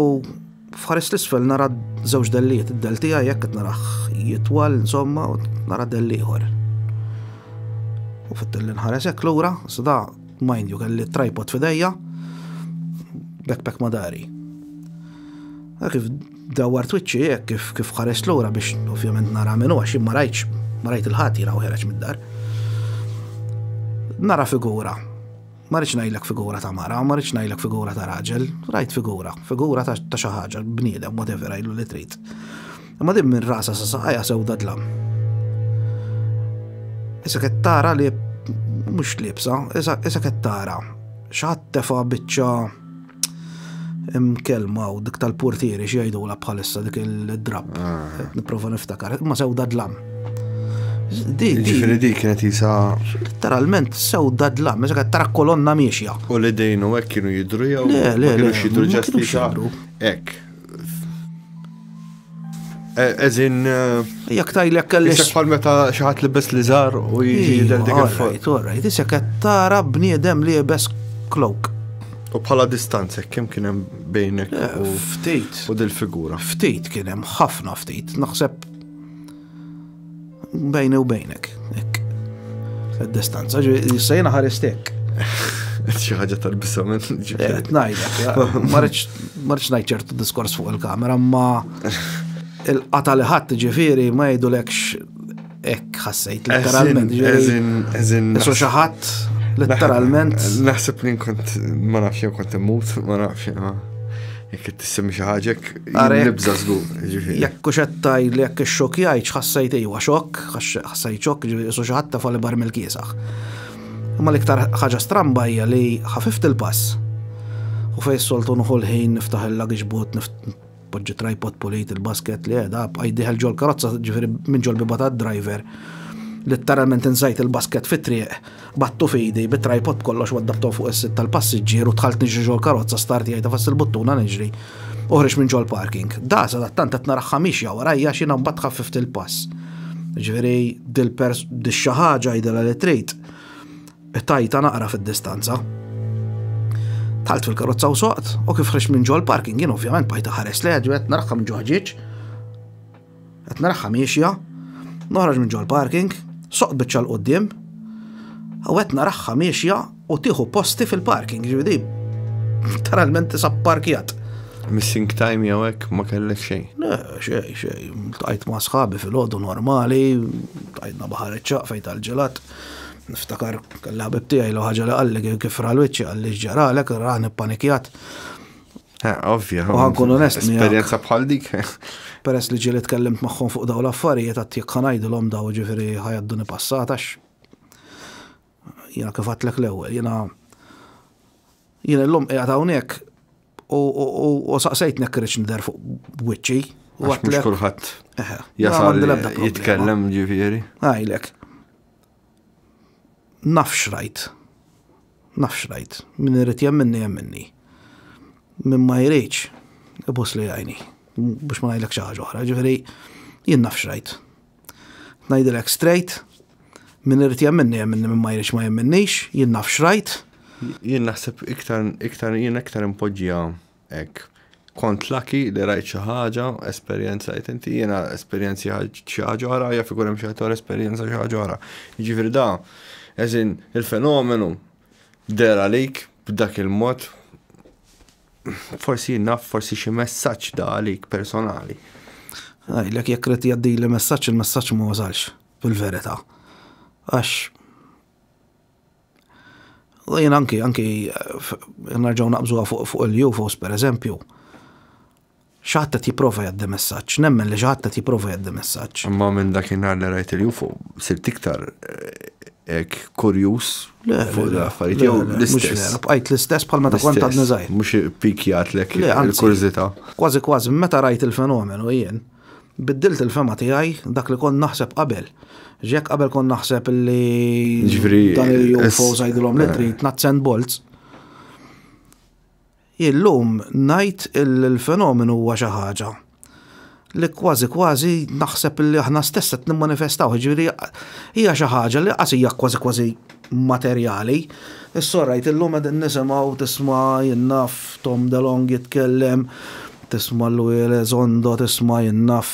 fħares l-isfel nara żewġ dellijiet, id deltija jekk qed naraħ jitwal insomma u nara del ieħor. U fittil nħares hekk lura, sada mind you kelli trajpot f'idejja, backpack madari. Kif dawar twitċi, kif kif ħares lura biex ovvjament nara minnu għax ma rajtx ma rajt il ħati jina u ħereċ mid-dar. Nara figura, ma rridx ngħidlek figura ta' mara, ma rridx ngħidlek figura ta' raġel, rajt figura, figura ta' xi ħaġa, bniedem, whatever għajlu li trid. Ma dim minn rasa sa' saqajja sewda dadlam. Issa qed tara li mhux libsa, issa qed tara x'ħadd tefa' biċċa imkelma u dik tal-portieri xi jgħidula bħalissa dik il-drab. Ah. Nipprova niftakar, ma sew dadlam. Ġifiri kienet jisa. Letteralment, sew dadla, meġa għat tara kolonna miexja. U li dejnu ek kienu jidru jaw. Le, le, le. Jidru ġastisa. Ek. E, eżin. E, jak tajli jak kelli. Jisek pal meta xaħat li bes li zar u jġi iva, dik il-fajt. Orajt, għat tara bniedem li bes klok. U bħala distanza, kem kienem bejnek eh, u ftit u dil-figura. Ftit kienem, ħafna ftit. Naħseb bejni u bejnek. Id-distanza, jissajna ħarestek. ċaħġa tal-bisa minn eh, ġibet. Najdek, diskors fuq il-kamera, ma il-qata li ħadd ġifiri ma jgħidu lekx ek ħassejt letteralment. Eżin, xaħat letteralment. Naħseb li kont ma nafx kont immut, ma nafx Jek t-semmi xaħġek, nibza zgur. Jek kuxettaj li jek xok jajċ, xassajt ejwa xok, xassajt xok, ġivisu xaħatta fali bar mil kiesaħ. Ma l-iktar ħaġa stramba hija li ħafift il-pass. U fej soltu l ħin niftaħ il-lagġ bot, poġġi tripod polejt il-basket li għedha, għajdiħel ġol karozza ġifiri minn ġol bibata driver. driver Litteralment nżajt il-basket fit-triq, battu fidi, bit-trajpod kollox waddabtu fuq is-sitt tal-passiġġier u tħalt niġri ġol karozza starti għajta fas il-buttuna niġri. Uħriġ minn ġol parking. Da sa tant qed naraħħa mixja warajja xi nabbat ħaffift il-pass. Ġveri dil-pers dixxa ħaġa jdela li trid. Tajta naqra fid-distanza. Tħalt fil-karozza u soqt, u kif ħriġ minn ġol parking, jien ovvjament bajta ħares li għedġu qed naraħħa minn ġoħġiċ. Qed naraħħa miexja, noħraġ minn ġol parking, soqt bieċa l-qoddim, għawet raħħa miexja u tiħu posti fil-parking, ġividi, taralment tisab parkijat. Missing time jawek ma kellek xej. Ne, xej, xej, tajt ma sħabi fil-ħodu normali, tajtna bħar iċċaq fejt għal-ġelat. Niftakar, l-ħabib tijaj l-ħagġa li għalli kif ralwiċi għalli ġġaralek, rani panikjat. Ovvja. U ħankun onest. Esperienza bħal dik. Peress li ġieli kellimt magħhom fuq daw l-affarijiet għatti kanajdu l-om daw ġifiri ħajadduni passatax Jena kifat l-ewel, jena. Jena l-om qiegħed hawnhekk u saqsejt nekkriċ nider fuq wiċċi. Għax mux kullħat. Jasal jitkellem ġifiri. Għajlek. Nafx rajt. Nafx rajt. Min irrit jemminni jemminni minn ma jreċ, bus li għajni, biex ma najlek xaħġa oħra, ġifiri, jien naf xrajt. Najdilek strajt, minn irrit jemminni jemminni minn ma jreċ ma jemminnix, jien naf xrajt. Jien naħseb iktar, iktar, jien iktar impoġġija ek. Kont laki li rajt xi ħaġa, esperjenza qed esperienza jiena ħra, xi ħaġa oħra, jaf ikun hemm xi ħadd xi da, eżin il-fenomenu dera lik b'dak il-mod forsi naf, forsi xie messaċ da għalik personali. Għajlek jekk rrit jaddi li messaċ, il messaċ ma għazalx, fil verita Għax. Għajn anki, anki, eh, nerġaw naqbżu fuq il-UFOs, per eżempju. ċaħta ti prova jaddi messaċ, nemmen li ċaħta ti prova jaddi messaċ. Ma minn dakinhar li rajt il-UFO, sirt iktar eh, ek kurjus fuq eh, l-affarijiet. Jew l-istess. Bqajt l-istess bħalma ta' kwant għad nizajn. Mux pikjat l il-kurzita. Kważi kważi, meta rajt il-fenomenu jien, biddilt il-fema tijaj dak li kon naħseb qabel. Ġek qabel kon naħseb li. Ġifri. Dan il-UFO sajdilom li eh. trit, nazzend bolts. Jillum najt il-fenomenu huwa xi ħaġa li kważi kważi naħseb li aħna stess qed nimmanifestaw ġiri hija xi ħaġa li qasija kważi kważi materjali. is rajt illum qed nisimgħu tisma' jinnaf Tom DeLong jitkellem, tisma' Louis Elizondo, tisma' jinnaf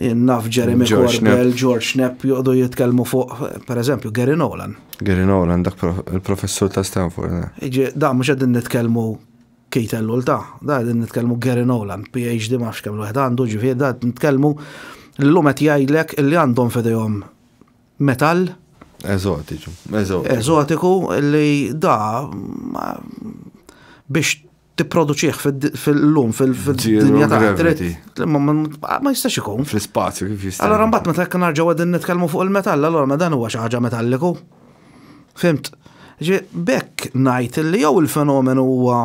jinnaf Jeremy Corbell, George Knapp joqdu jitkellmu fuq, per eżempju, Gary Nolan. Gary Nolan, dak il-professur ta' Stanford. Eh. Iġi, da' mhux qegħdin nitkellmu Keita l ta', da din nitkelmu Gary Nolan, PhD ma fxkem l-wahda għandu ġifir, da nitkelmu l-lumet jajlek li għandhom fedajom metal. ezotiku, eżotiku. li da biex tipproduċieħ fil-lum, fil-dinja ta' ma jistax ikun. Fil-spazju, kif jistax. Allora mbagħad ma tekk narġgħu għedin nitkellmu fuq il-metall, allora ma dan huwa xi ħaġa metalliku. Fimt? Ġi bekk najt li jew il-fenomenu huwa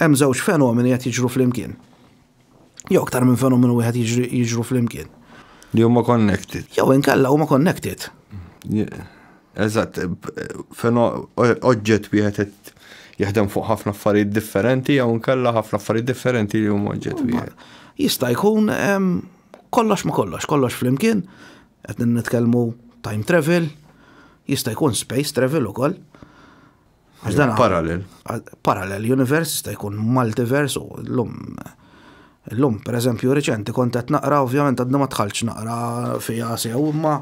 hemm żewġ fenomeni qed jiġru flimkien. Jew aktar minn fenomenu wieħed jiġru flimkien. Li huma connected. Jew inkella huma connected. Eżatt, oġġet wieħed qed jaħdem fuq ħafna affarijiet differenti jew inkella ħafna affarijiet differenti li huma oġġet wieħed. Jista' jkun ehm, kollox ma kollox, kollox flimkien, qed nitkellmu time travel, jista' jkun space travel ukoll. Parallel. Parallel universe jista' jkun multiverse u l-lum. L-lum, per eżempju, reċenti kont qed naqra, ovvjament għadna ma tħallx naqra fija sew, ma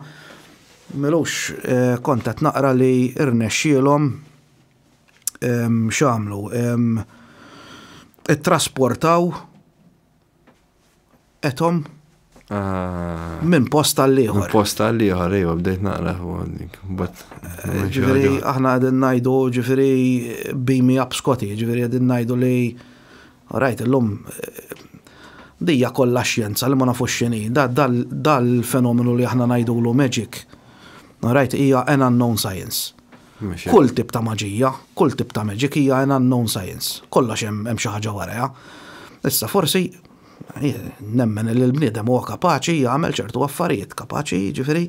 melux eh, kont qed naqra li irnexxielhom ehm, xamlu. Ehm, trasportaw ethom Ah. Min post tal Min posta post tal-liħor, iva, bdejt naqra. Eh, ġifiri, aħna għadin najdu, ġifiri, bimi up skoti, ġifiri għadin najdu li, rajt, l-lum, eh, dija kolla xjenza li ma nafux xini, dal-fenomenu li aħna najdu l magic, rajt, hija an unknown science. Kull tip ta' maġija, kull tip ta' magic hija an unknown science. Kolla xem hemm xi ħaġa Issa forsi Nemmen l-bnidem u kapaċi jgħamil ċertu għaffariet, kapaċi ġifieri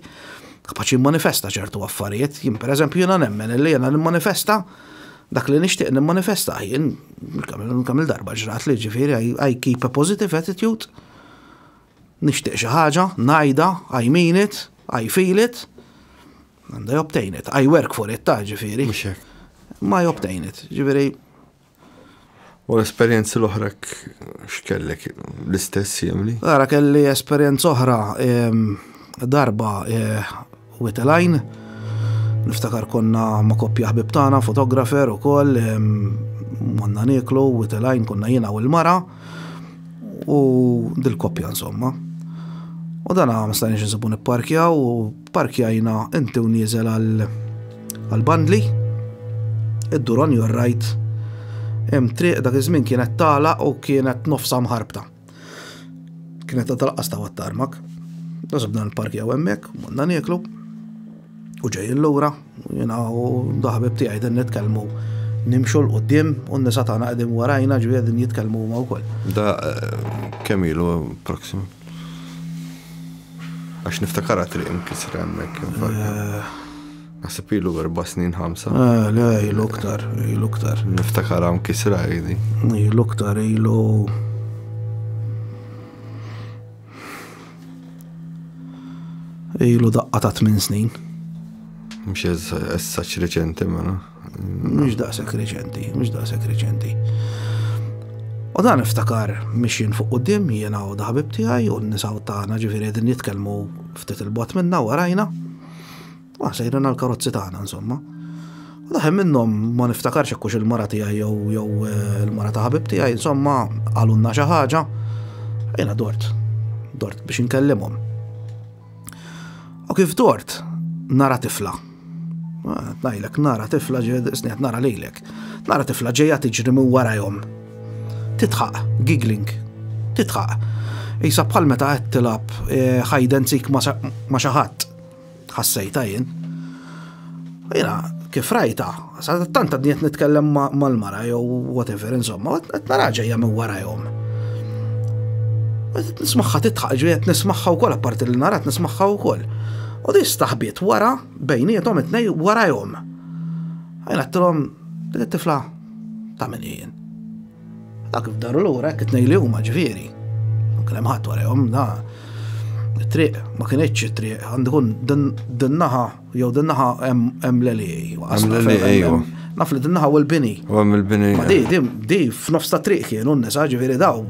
kapaċi manifesta ċertu għaffariet, affarijiet. per eżempju jiena nemmen li jiena manifesta dak li nishtiq nixtieq nimmanifesta jien kamil darba ġrat li ġifieri I keep a positive attitude. nishtiq xaħġa, najda, I mean it, I feel it, and I obtain it. I work for it ta' ġifieri. Ma jobtain it. Ġifieri U l-esperienzi l-oħra x'kellek l-istess jemli? Għara kelli esperienza oħra ehm, darba eh, Witalajn. Niftakar konna ma' koppja ħbib fotografer u koll, monna ehm, niklu, Witalajn konna jina u l-mara u dil-koppja insomma. U dana ma stajniex nsibu nipparkja u jina inti u nieżel għal-bandli. Id-duron jorrajt. right hemm triq dak iż-żmien kienet tala u kienet nofsa mħarbta. Kienet ta' talqas ta' tarmak. Nasibna l-park jew hemmhekk, monna nieklu. U ġejin lura, jiena u daħbib tiegħi din nitkellmu nimxu l-qoddim u n-nisa tagħna qegħdin warajna ġu qegħdin jitkellmu huma wkoll. Da kemm ilu proxima? Għax niftakara triq inkisra hemmhekk. Eh, Għasib ilu għarba snin ħamsa. Ah, le, ilu ktar, ilu ktar. Niftakar għam kisra għidi. Ilu ktar, ilu. Ilu daqqa ta' 8 snin. Mx essaċ reċenti ma' Mx daqsek reċenti, mx daqsek reċenti. U dan iftakar mixin u dim, jena u daħbib tiegħi u n-nisaw tagħna ġifieri din jitkelmu ftit il-bot minna u għarajna. Ma sejrin l karozzi tagħna insomma. Daħem minnom ma niftakarx ekkux il-mara tijaj jew jew eh, il-mara taħabib tijaj, insomma għalunna xi ħaġa. dort, dort biex inkellimhom. U kif dort, nara tifla. Najlek, nara tifla ġed, snijat nara lejlek. Nara tifla ġeja tiġri minn warajom. Titħaq, giggling, titħaq. Jisa bħal meta għed tilab ħajden eh, zik ma xaħat tħassejta jien. Jena, kif rajta, tant għadniet nitkellem mal-mara jew whatever, insomma, għet naraġa jgħamil wara jom. Nismaħħa titħaġu, għet nismaħħa u kol, apart li narat nismaxħa u koll. U di staħbiet wara, bejnietom etnej wara jom. Għajna t-tilom, tifla, tamil jien. Dak f'daru l għura kitnej li huma ġviri. Kelem ħat wara jom, da' triq, ma kienieċ triq, għandikun din dinnaħa jew din-naħa hemm l-elej. Naf li din u l-bini. U hemm il-bini. Ma di, di, di f'nofs ta' triq kien, saġi veri daw.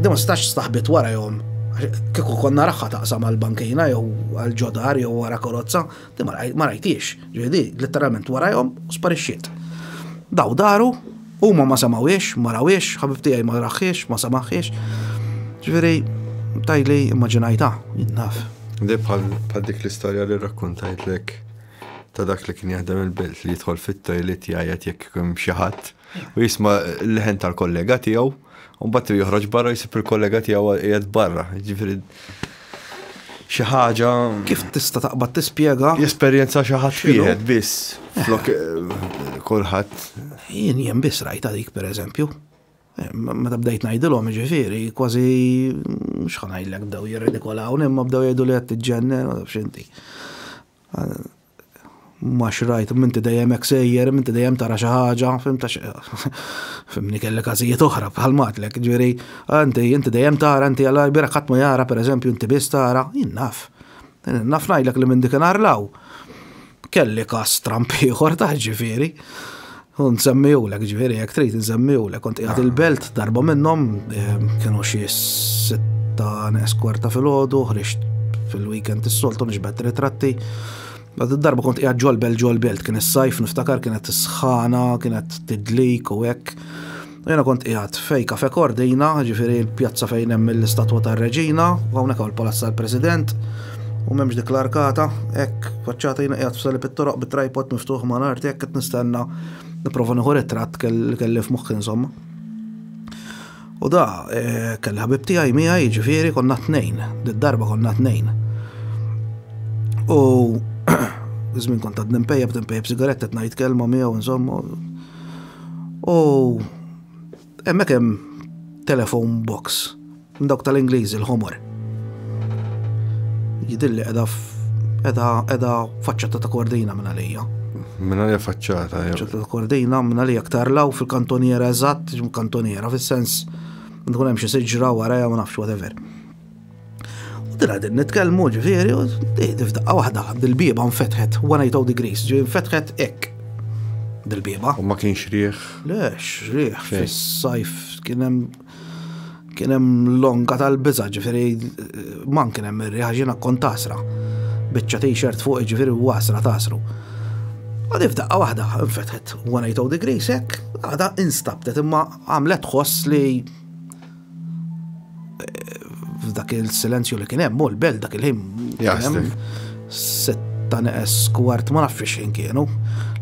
Di ma stax staħbit wara jom. Kieku konna raħħa taqsam għal-bankina jew għal-ġodar jew għara karozza, di ma rajtiex. Ġifieri literalment wara jom u sparixxiet. Daw daru, huma ma samawiex, ma rawiex, ħabib ma raħħiex, ma samaħħiex. Ġifieri tajli immaġinajta, naf. Di bħal dik l-istoria li rakkuntajt lek ta' dak li kien jaħdem il-belt li jidħol fit-tojlet jgħajat jekk kum xaħat u jisma l-ħen tal-kollega tijaw, un battu joħroġ barra jisip il-kollega tijaw jgħad barra. Ġifiri, xi ħaġa. Kif tista' taqbad tispjega? Jesperjenza xi ħadd fiħed biss. Eh. Flok eh, kulħadd. Jien jien biss rajta dik pereżempju. Eh, meta bdejt najdilhom ġifiri, kważi mm, x'ħa ngħidlek bdew jirridikolaw imma bdew jgħidu li t-ġenne, ma nafx inti. Eh, ma xrajt minti dejjem eksejjer, minti dejjem tara xi ħaġa, fimta fimni kellek każijiet oħra bħal matlek, ġieri, anti ah, inti dejjem tara, għanti għalaj bira qatt ma jara pereżempju inti biss tara, innaf. Naf ngħidlek li minn dik inarlaw. Kelli kas trampi ieħor ta' ġifieri. Un zammijulek, ġveri, jek trid nżammijulek, kont jgħat il-belt, darba minnom, eh, kienu xie sitta neskwarta fil-ħodu, ħrixt fil-weekend s soltu nġbet ritratti. Għad darba kont jgħat ġolbel belt kien is-sajf, niftakar kienet sħana, kienet tidlik u hekk. Jena kont jgħat fej kafe kordina, ġveri l-pjazza fejn hemm istatwa tar-reġina, u hawnhekk għal palazza l-president u memx deklarkata, ek, faċċata jina jgħat it pittoroq bit-trajpot miftuħ ma nart, jek nistenna niprofa it-tratt kelli f'moħħi insomma. U da, e, kelli ħabib tiegħi miegħi jiġifieri konna tnejn, darba konna tnejn. U żmien kont għad nimpejjeb timpejjeb sigaretta tnajt kelma miegħu insomma. U hemmhekk hemm telefon box dawk tal-Ingliżi l homor Jidilli qiegħda edha faċċetta ta' kordina minn għalija. Minna li faċċata. ċet l kordina minna li aktar law fil-kantoniera eżatt, kantoniera, fil-sens, nkun hemm xi siġra wara jew nafx whatever. U dira din nitkellmu ġifieri, u tifdaqqa waħda, dil biba nfetħet, 180 degrees, ġi nfetħet ek. dil biba U ma kienx rieħ. Le, xriħ, fis-sajf kien hemm kien hemm longa tal biza ġifieri man kienem hemm ir-rieħ kont tasra. Biċċa t-shirt fuq ġifieri wasra tasru. Għad ifdaqqa wahda infetħet 180 degrees hekk, għada instabtet imma għamlet ħoss li eh, f'dak il-silenzju li kien hemm u l-bel dak il-ħim. Setta neqes kwart ma nafx xejn kienu.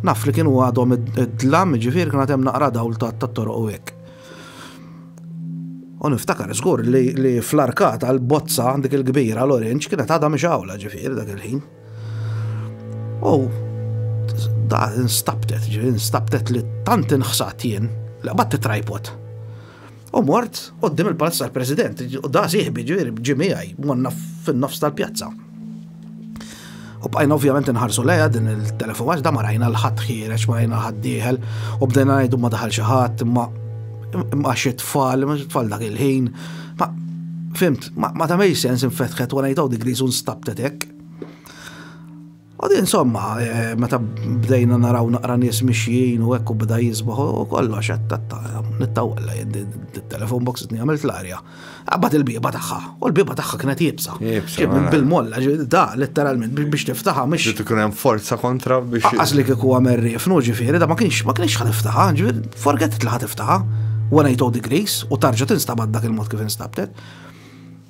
Naf li kienu għadhom id-dlam ġifier kien għadhem naqra dawl ta' toroq u għek. U niftakar zgur li fl-arkata l-bozza għandik il-kbira l orinċ kienet għadha miex għawla ġifier dak il-ħin. U da instabtet, instabtet li tant inħsat jien, li laqbat trajpot. U mort, għoddim il-palazz tal-president, u da siħbi ġiri ġimi għaj, monna fin-nofs tal-pjazza. U bqajna ovvjament nħarsu leja din il-telefonax, da marajna l-ħat xireċ, marajna l-ħat diħel, u bdejna għajdu ma daħal xaħat, ma ma xie tfal, ma xie tfal dak il-ħin, ma fimt, ma ta' mej sens infetħet u għanajtaw di grizun stabtetek. Għad insomma, eh, meta bdejna naraw naqra nies mixjien u hekk u bda jisbaħ u kollox għattatta eh, nittawella telefon box ni għamilt l-arja. Għabbat il-biba tagħha, u l-biba tagħha kienet jibsa. Bil-molla, da, letteralment biex tiftaħa mhix. Li tkun hemm forza kontra biex. Qas li kieku għamel riefnu ġifieri, da ma kienx ma kienx ħaniftaħa, ġifieri forget li ħatiftaħa. When I told the u tarġa tinstabad dak il-mod kif instabtet.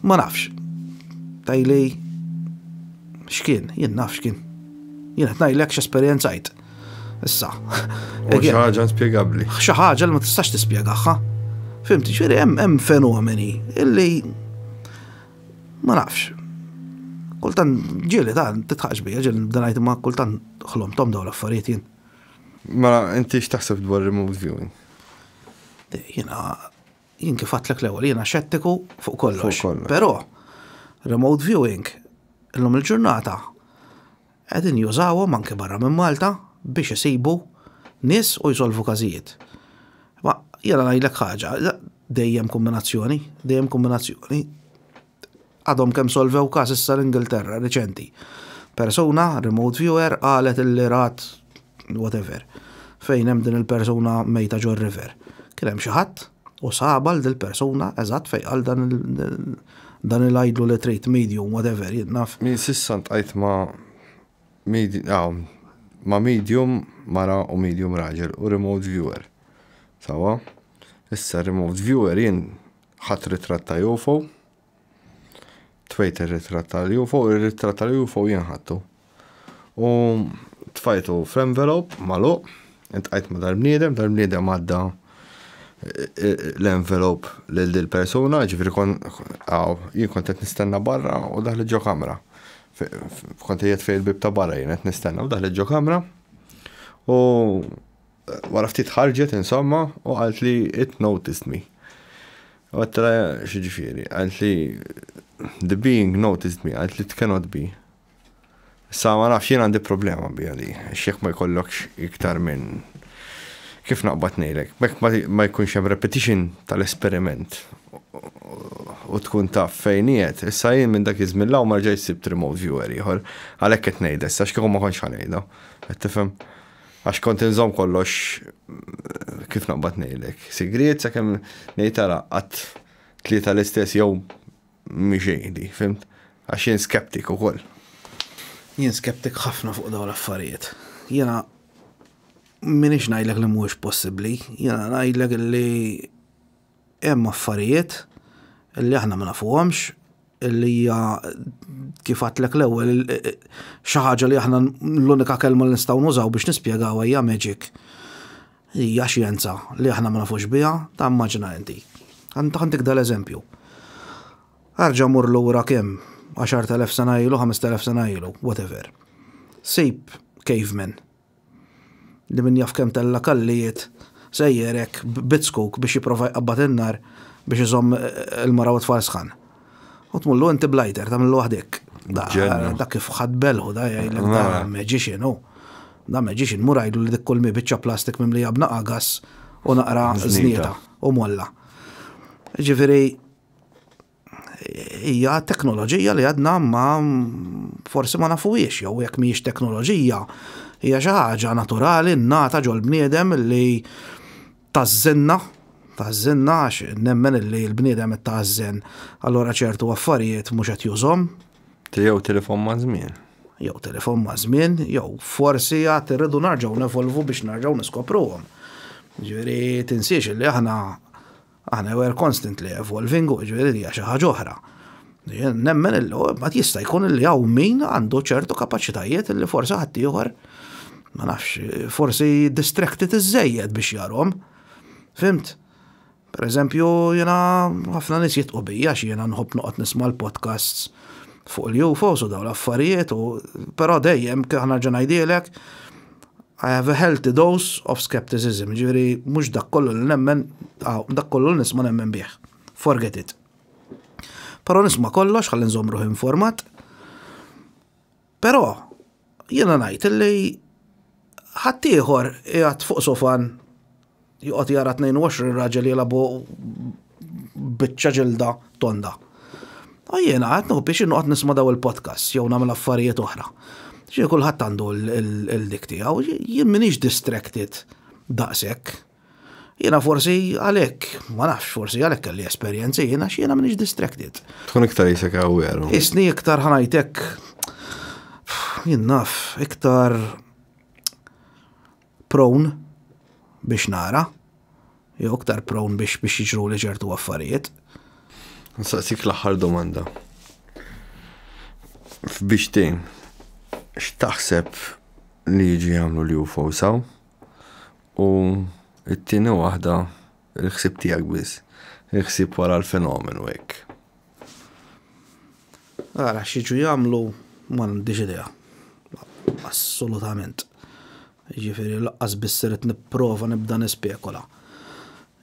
Ma nafx. Tajli, xkien, jien naf xkien. Jien qed ngħidlek x'esperjenzajt. Issa. Xi ħaġa spjegabbli. Xi ħaġa li ma tistax tispjegagħha. Fimti, ġieri hemm fenomeni illi ma nafx. Kultan ġieli ta' titħax bija ġieli nibda ngħid ma kultan ħlomtom dawn l-affarijiet jien. Mela inti x'taħseb dwar remote viewing? Jiena jien kif għatlek l-ewwel jiena xettiku fuq kollox. Però remote viewing illum il-ġurnata għedin jużawhom anke barra minn Malta biex isibu nis u jsolvu każijiet. Ma jena ngħidlek ħaġa, dejjem kombinazzjoni, dejjem kombinazzjoni. Għadhom kemm solvew każ issa l-Ingilterra reċenti. Persona, remote viewer, qalet il-lirat, whatever, fejn hemm din il-persuna mejta ġor river. Kien hemm xi ħadd u sabal dil-persuna eżatt fejn qal dan il- dan il-għajdlu li trait medium, whatever, jitnaf. Min sissant għajt ma' ma medium mara u medium raġel u remote viewer. Sawa? Issa remote viewer jien ħat ritratta ta' UFO, ritratta il-ritratt ta' UFO, il-ritratt jien ħattu. U tfajtu f'envelop malu, intqajt ma dal-bniedem, dal-bniedem għadda e, e, l-envelop l-persona, ġifri kon, għaw, jien kontet nistenna barra u daħli ġo kamra f'kontijiet fej il-bib ta' barra jenet nistenna u daħlet ġo kamra u wara ftit ħarġet insomma u għalt li it noticed me. U għattra xieġifiri, għalt li the being noticed me, għalt li it cannot be. Sa ma nafx jien għandi problema bi għadi, xieħ ma jkollokx iktar minn kif naqbad nejlek, ma jkunx hemm repetition tal-esperiment u tkun ta' fejniet, Issa jien minn dak iż u marġaj sib rġej viewer jħor, għalek et nejda, issa x'kieku ma kontx ħanejda. et tifem, Għax kont inżomm kollox mm, kif naqbad ngħidlek. Sigriet kem nejta tara għat tlieta l-istess jow miġejdi, fimt? Għax jien skeptik u koll. Jien skeptik ħafna fuq daw l-affarijiet. Jena, minix najlek li mhuwiex possibli, jena najlek li hemm affarijiet li aħna ma nafuhomx li hija kif għatlek l-ewwel xi ħaġa li aħna l-unika kelma li nistgħu nużaw biex nispjegaw hija magic. Hija xjenza li aħna ma nafux biha ta' immaġina inti. Għandek dal-eżempju. Arġa mur lura kemm 10,000 sena ilu, 5,000 sena ilu, whatever. Sejb cavemen. Li min jaf kem tal kallijiet sejjerek bitskuk biex jiprofa jqabbat innar nar biex iżomm eh, il-mara u tfal sħan. U tmullu inti blajter, tamillu għadek. Da kif ħad belħu, da jgħidlek da ah. meġiċin, u. Da meġiċin, jgħidu li dik kolmi bieċa plastik mim li jabna għagas u naqra znieta u molla. Ġifiri, hija teknoloġija li għadna ma forsi ma nafuwiex, jew jekk miex teknoloġija, hija xi ħaġa naturali nata ġol bniedem li tażenna, tażenna għax nemmen li l-bniedem tażen, allora ċertu affarijiet mhux qed jużhom. Jew telefon ma' żmien. Jew telefon ma' żmien, jew forsi għad irridu narġgħu nevolvu biex narġgħu niskopruhom. Ġifieri tinsiex li aħna aħna we're constantly evolving u ġifieri hija xi ħaġa oħra. Nemmen ma jista' jkun li hawn min għandu ċertu kapaċitajiet li forsi ħadd ieħor ma nafx, forsi distracted iż biex jarhom. Fimt? Per eżempju, jena ħafna nis jitqu bija xie jena nħob noqot nisma l-podcasts fuq l-UFOs u daw l-affarijiet u pero dejjem kħana ġanajdilek I have a healthy dose of skepticism, Ġiviri, mux dak kollu l-nemmen, dakollu l-nisma nemmen bieħ. Forget it. Pero nisma kollox, xallin zomruħ informat. Pero, jena najt li ħattijħor jgħat fuq sofan juqot jara 22 raġel jilabu bitċa ġilda tonda. jena, għatnu biex nuqot nisma daw il-podcast, jew namel affarijiet uħra. ċie kullħat għandu il-dikti, għaw jien minix distracted daqsek. Jena forsi għalek, ma nafx forsi għalek kelli esperienzi, jena jena minix distracted. Tkun iktar jisek għawiru. Isni iktar ħanajtek, jien naf, iktar prone biex nara, jew iktar prone biex biex jiġru li ġertu affarijiet. Nsaqsik l-aħħar domanda. F'biex tim, x'taħseb li jiġi jagħmlu li UFO saw? U t-tieni waħda il-ħsib tiegħek biss, il-ħsib wara l-fenomenu hekk. Għara, xieġu jagħmlu ma nandix idea. Assolutament. Ġifiri, laqqas bissiret niprofa nibda nispekula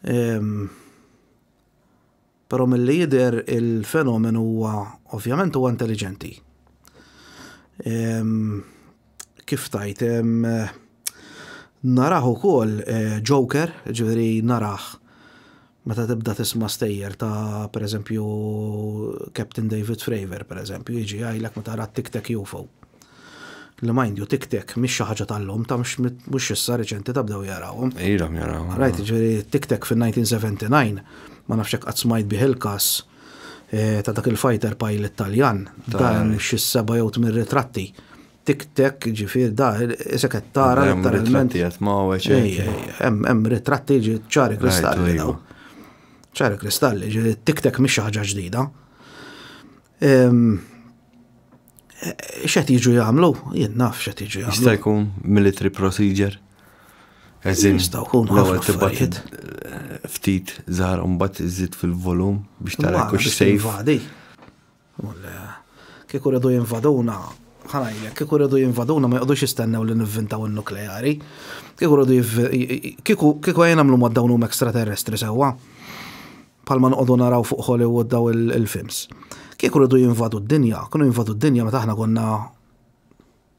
ehm, Pero mill jider il-fenomen huwa ovvjament huwa intelligenti. Ehm, kif tajt, ehm, naraħ ukoll eh, Joker, ġifiri naraħ meta tibda tisma stejjer ta' per Captain David Fraver per eżempju, jiġi għajlek meta rat tik UFO li mind ju tiktek mish xi ħaġa tal-lum ta' mhux issa reċenti ta' jarawhom. Ilhom jaraw. Rajt ġifieri tiktek fin-1979 ma nafx hekk qatt smajt bih il-każ eh, ta' dak il-fighter pilot Taljan dan xi seba' jew tmir ritratti. Tiktek ġifier da isek qed tara letteralment. Hemm ritratti ġi ċari kristalli daw. ċari kristalli ġi tiktek mhix ħaġa ġdida xħet iġu jagħmlu, jien naf xħet jiġu jagħmlu. Jista' jkun military procedure. Eżin, l t tibgħat ftit un bat iżid fil-volum biex tara kux sejf. Kieku rridu jinvaduna, ħanajja, kieku rridu jinvaduna ma jqdux jistennew li nivvintaw il-nukleari. Kieku kikur kieku mlu maddawnu maddawnum ekstraterrestri sewwa. palman nqodu naraw fuq Hollywood daw il-films. il films il kieku rridu jinvadu d-dinja, kunu jinvadu d-dinja ma taħna konna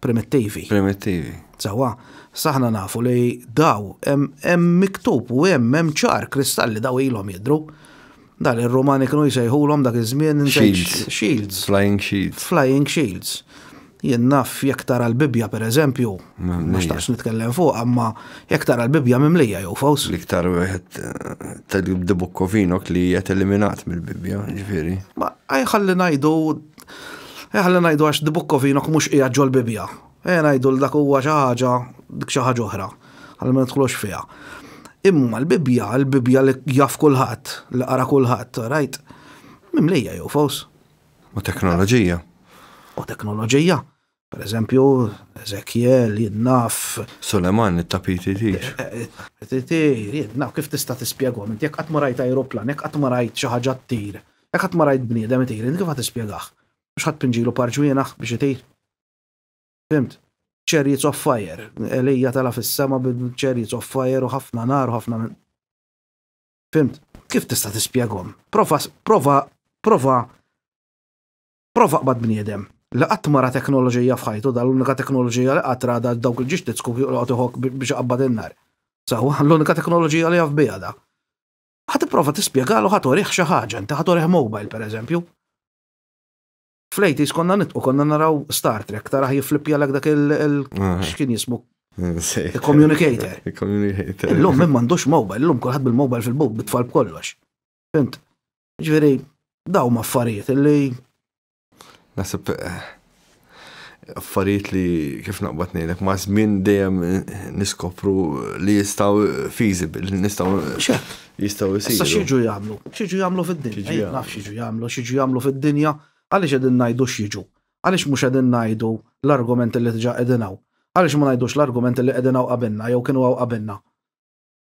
primittivi. Primittivi. Sawa, saħna nafu li daw, hemm miktub u hemm hemm ċar kristalli daw ilhom jidru. Dal il romani kienu jsejħulhom dak iż-żmien Shields. Shields. Flying Shields. Flying Shields jien naf jekk tara l-bibja per eżempju, mux tax nitkellem fuq, amma jekk tara l-bibja mimlija jow fawz. L-iktar wieħed eh, tal-bibda bukkovinok li qed eliminat mill-bibja, ġifieri. Ma ħalli ngħidu ħalli ngħidu għax dibukkovinok mhux jgħadġu ġol bibja. Ej ngħidu l dak u xi ħaġa dik xi ħaġa oħra, ħalli ma nidħlux fiha. Imma l-bibja, l-bibja li jaf kulħadd, li qara kulħadd, rajt, mimlija jow fawz. Ma teknoloġija u teknoloġija. Per eżempju, Ezekiel, jidnaf. Suleman, it-tapiti tiġ. Eh, eh, Titir, jidnaf, kif tista t-spiegħu, minn jek għatmarajt aeroplan, jek għatmarajt xaħġa t-tir, jek għatmarajt bniedem t-tir, kif għat t-spiegħax? Mux għat pinġilu jenax biex t-tir. Fimt? Chariots of Fire, Elija tala fissama sema bil of Fire u ħafna nar u ħafna Fimt? Kif tista t-spiegħu? Prova, prova, prova, prova qbad bniedem qatt mara teknoloġija fħajtu, dal-unika teknoloġija li għatra da dawk il-ġiġ titsku għatuħok biex qabbad il-nar. Saħu, l-unika teknoloġija li għaf da. Għat prova t-spiegalu ħatoriħ xaħġa, inti ħatoriħ mobile per eżempju. Flejtis konna nitqu, konna naraw Star Trek, taraħ jiflippja l dak il-xkien ah. jismu. Communicator. Communicator. L-lum minn mandux mobile, l-lum kolħad bil-mobile fil bit bitfall kollox. Fint? Ġveri, daw maffariet li Nasib, eh, affarijiet li kif naqbad ngħidlek ma' żmien dejjem niskopru li jistgħu feasible, nistgħu jistgħu jsiru. Issa xiġu jagħmlu, xiġu jagħmlu fid-dinja. Naf xiġu jagħmlu, xiġu jagħmlu fid-dinja għaliex qegħdin ngħidu xiġu. Għaliex mhux qegħdin ngħidu l-argument li diġà qegħdin hawn. Għaliex ma ngħidux l-argument li qegħdin hawn qabilna jew kienu hawn qabilna.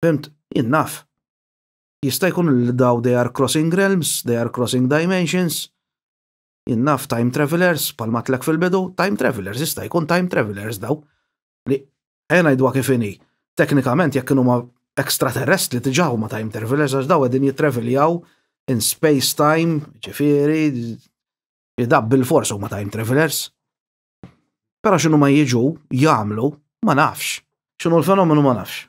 Fimt, jien naf. Jista' jkun li daw they are crossing realms, they are crossing dimensions, Innaf time travelers, pal matlek fil-bidu, time travelers, jista' jkun time travelers daw. Li, għena jidwa kifini, teknikament jekk kienu ma ekstraterrestri tiġaw ma time travelers, għax daw għedin jitreveljaw in space time, ġifiri, jidab bil-fors ma time travelers. Pero xinu ma jiġu, jamlu, ma nafx. Xinu l-fenomenu ma nafx.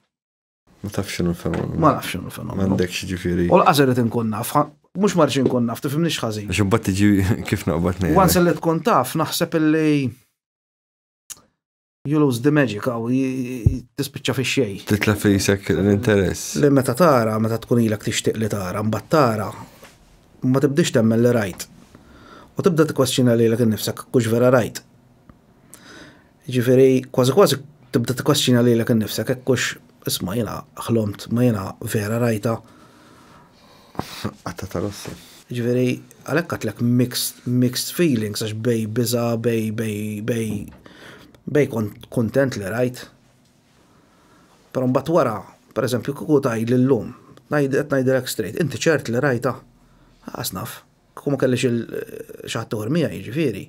Ma tafx xinu l-fenomenu. Ma nafx xinu l-fenomenu. Mandek xġifiri. U l-qaseret nkun nafx, mux marġin kon naf, tifim nix ħazin. Xubbat tiġi kif naqbat nejn. Għan li tkun taf, naħseb li you lose the magic, għaw, tispicċa fi xej. Titla fi fejsek l-interess. Li meta tara, meta tkun ilak tixtiq li tara, mbat tara, ma tibdix temmel li rajt. U tibda t-kwestjina li l għin nifsek, kux vera rajt. Ġifiri, kważi kważi tibda t-kwestjina li l għin nifsek, kux isma jena ħlomt, ma jena vera rajta. Għatta rossi. Ġveri, għalek għatlek mixed, mixed feelings, għax bej biza, bej, bej, bej, bej kontent li rajt. Pero mbat wara, per eżempju, kuku taj l-lum, najdet najderek straight, inti ċert li rajta, ah, għasnaf, ah, kuku ma kellix il-xattur eh, mija ġveri.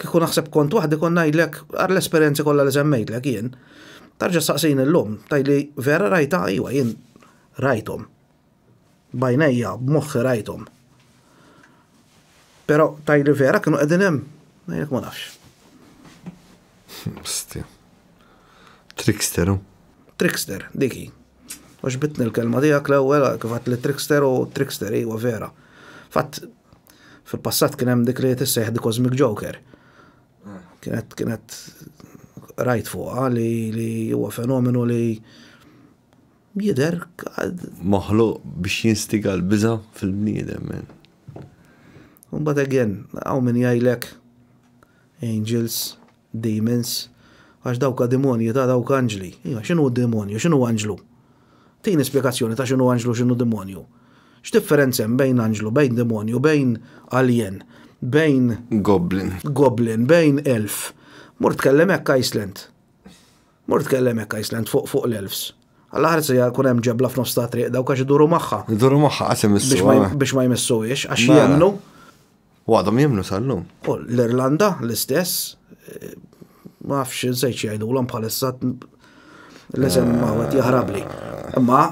Kiku naħseb kont wahdi kon najdlek, għar l-esperienzi kolla li semmejt l jien, tarġa saqsin l-lum, taj li vera rajta, ah, iwa jien rajtom bajnejja b'moħħi rajtom. Pero taj li vera kienu qegħdin hemm, ngħidlek ma nafx. Mstia trickster Trickster, diki. Għax bitni l-kelma tiegħek l-ewwel kif li trickster u trickster iwa vera. Fatt fil-passat kien hemm dik li tissejħ The Cosmic Joker. Ah. Kienet kienet rajt fuqa li huwa fenomenu li jider moħlu biex jinstiga l-biza fil-bniedem men. again, għaw min jajlek angels, demons, għax ka demonji ta' dawk anġli. Iva, xinu demonju, xinu anġlu? Tin ispiegazzjoni ta' xinu anġlu, xinu demonju. X'differenzem bejn anġlu, bejn demonju, bejn alien, bejn goblin, goblin, bejn elf. Mort kellem hekk Iceland. Mort kellem hekk Iceland fuq fuq l-elfs Għal-ħarz ja kun hemm ġebla f'nofs ta' triq dawk għax iduru magħha. Iduru magħha għas imissu. Eh. Biex ma jmissuwiex għax mela. jemnu. U għadhom jemnu sal-lum. l-Irlanda l-istess eh, ma nafx żejt jgħidu bħal bħalissa l-eżem ma għat jahrabli. Ma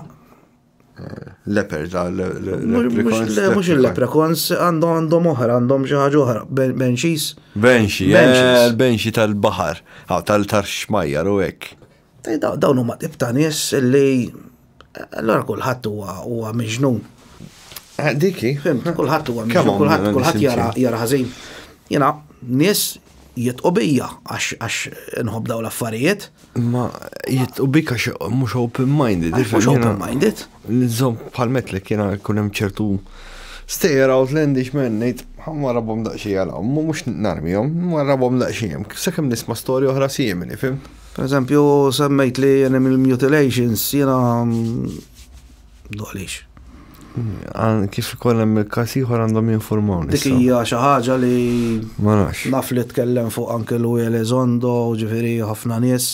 Leper, Mux il-leprechauns għandhom għandhom oħra, għandhom xaħġa oħra, benxis. Eh, benxi, benxi tal-bahar, għaw ah, tal-tarxmajjar u ek. Dawn huma tibta nies li allora kulħadd huwa huwa miġnun. Eh, diki. Kulħadd huwa miġnun, kulħadd kulħadd jara jara ħażin. Jiena nies jitqobija għax nħobb daw l-affarijiet. Ma jitqobik għax mhux open-minded. Mhux open-minded. Nżomm bħal-met li kunem ċertu stay outlandish man, ngħid. Marrabom daqxija għal għom, mux narmi għom, narmijom, marrabom għom, sekkem nisma storju storja oħra simili, fim? Per eżempju, semmejt li jenem il-mutilations, jena mm, doħlix. Kif kollem il-kasiħor għandhom jinformawni. Dik hija xi ħaġa li naf li tkellem fuq anke Louis Elizondo, u ġifieri ħafna nies,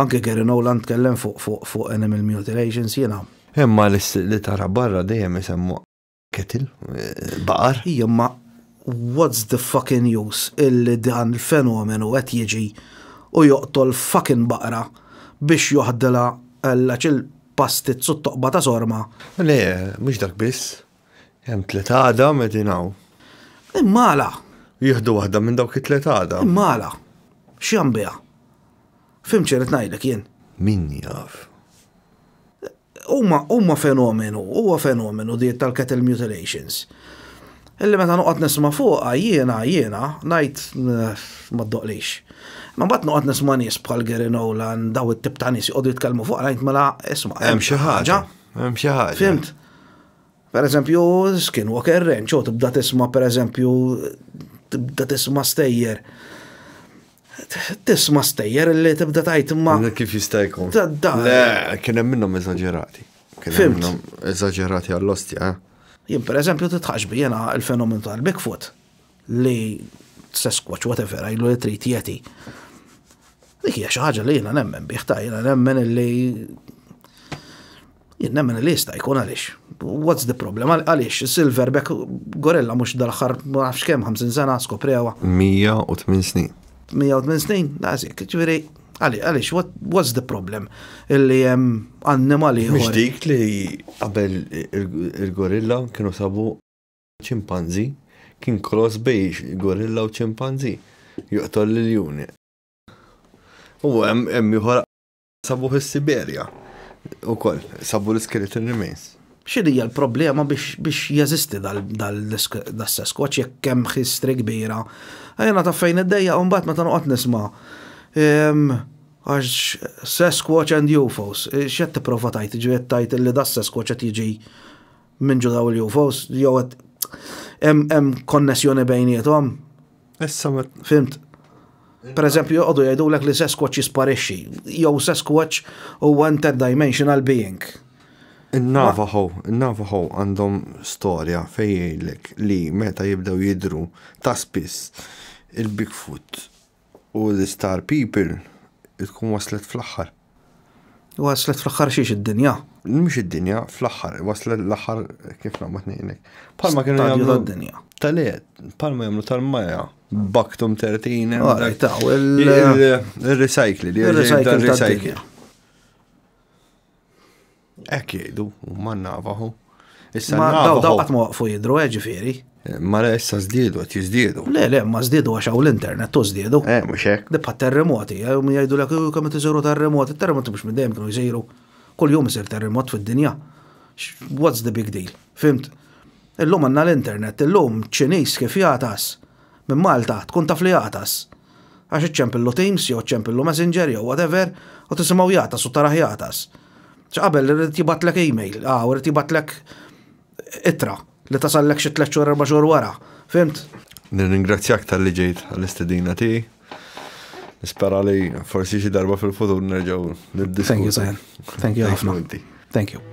anke Gary Nolan tkellem fuq fuq fuq animal mutilations jiena. Imma li tara barra dejjem isemmu kettil, eh, baqar. Imma what's the fucking use illi dan il-fenomenu qed jiġi u joqtol fucking baqra biex joħdela għallaċ il-pastizzu t-toqba ta' sorma. Le, mux dak biss, jem tleta għada medinaw. Immala. Jihdu għahda minn dawk it letada Immala. Xjam bija. Fimċer it-najdek jien. Min jaf. Umma, fenomenu, huwa fenomenu diet tal-cattle mutilations. Illi meta noqgħod nisma' fuqha jiena jiena ngħid ma ddoqlix. Ma bat noqgħod nisma' nies bħal Gary Nolan daw it-tip ta' nies jqogħdu jitkellmu fuq ngħid mela isma' hemm xi ħaġa. Hemm xi ħaġa. Fimt. Per eżempju, Skinwalker Ranch, u tibda tisma' per eżempju tibda tisma' stejjer. Tisma' stejjer li tibda tajt ma. Mela kif jistajkom? jkun? Le, kien hemm minnhom eżaġerati. Kien hemm eżaġerati għall-ostja, eh? Jien per eżempju titħaxbi jena il-fenomen tal-Bigfoot li s-sesquatch, whatever, għajlu li trit jeti. Dik hija xi ħaġa li jiena nemmen biħta, jena nemmen li jena nemmen li jista' jkun għaliex. What's the problem? Għaliex, Silverback gorilla mhux dal-aħħar ma nafx kemm 50 sena skoprewa. 108 snin. 108 snin, nażik, ġveri, Għalix, what, what's the problem? Illi jem annimali. Mux dik li qabel il-gorilla kienu sabu ċimpanzi, kien cross il gorilla u ċimpanzi, juqtol l-juni. U jem juħor sabu fil-Siberja, u koll, sabu l-skeleton remains xidija l-problema biex jazisti dal-Sasquatch jekk kemm xistri kbira. Għajna ta' fejn id dajja un bat ma ta' nuqat nisma' għax Sasquatch and UFOs, e, xed t-prova tajt, ġivet tajt li da Sasquatch għet jiġi minn daw l-UFOs, jow għet em konnessjoni bejnietom. Issa Fimt. Per eżempju, joqdu jgħidu l li Sasquatch jisparixxi, jew Sasquatch huwa dimensional being. Il-Navajo, il-Navajo għandhom storja fej li meta jibdew jidru ta' spiss il-Bigfoot u the star People tkun waslet fl-axħar. Waslet fl-axħar xiex id-dinja. Mux id-dinja, fl-axħar, waslet l-axħar kif namma t-nejnek. Palma kienu jgħamlu d-dinja. Taliet, palma jgħamlu tal-maja. Baktum 13. il recycli il recycli Ek manna għavahu. Ma daw daw għatmu għafu jidru, eh, ġifiri. Ma la issa zdiedu, għat jizdiedu. Le, le, ma zdiedu għax għaw l-internet, to zdiedu. Eh, mux hekk. Dibba terremoti, jgħu eh, jgħidu l-għak, kam t-zuru terremoti, terremoti mux mid-dajem kienu jżiru. Kol jum jisir terremot fil-dinja. What's the big deal? Fimt? Illum għanna l-internet, illum ċinis kif jgħatas. Minn Malta, tkun taf li jgħatas. Għax iċċempillu Teams, jew ċempillu Messenger, jew whatever, u tisimaw jgħatas u taraħ jgħatas. ċaqabel, rrit e email, għaw, ah, rrit jibatlek itra li tasallek xi tliet xhur erba' xhur wara. Fimt? Nirringrazzjak tal-li ġejt għall-istedina tiegħi. Nispera li forsi xi darba fil-futur nerġgħu niddiskutu. Thank you, Sajan. Thank you Thank you.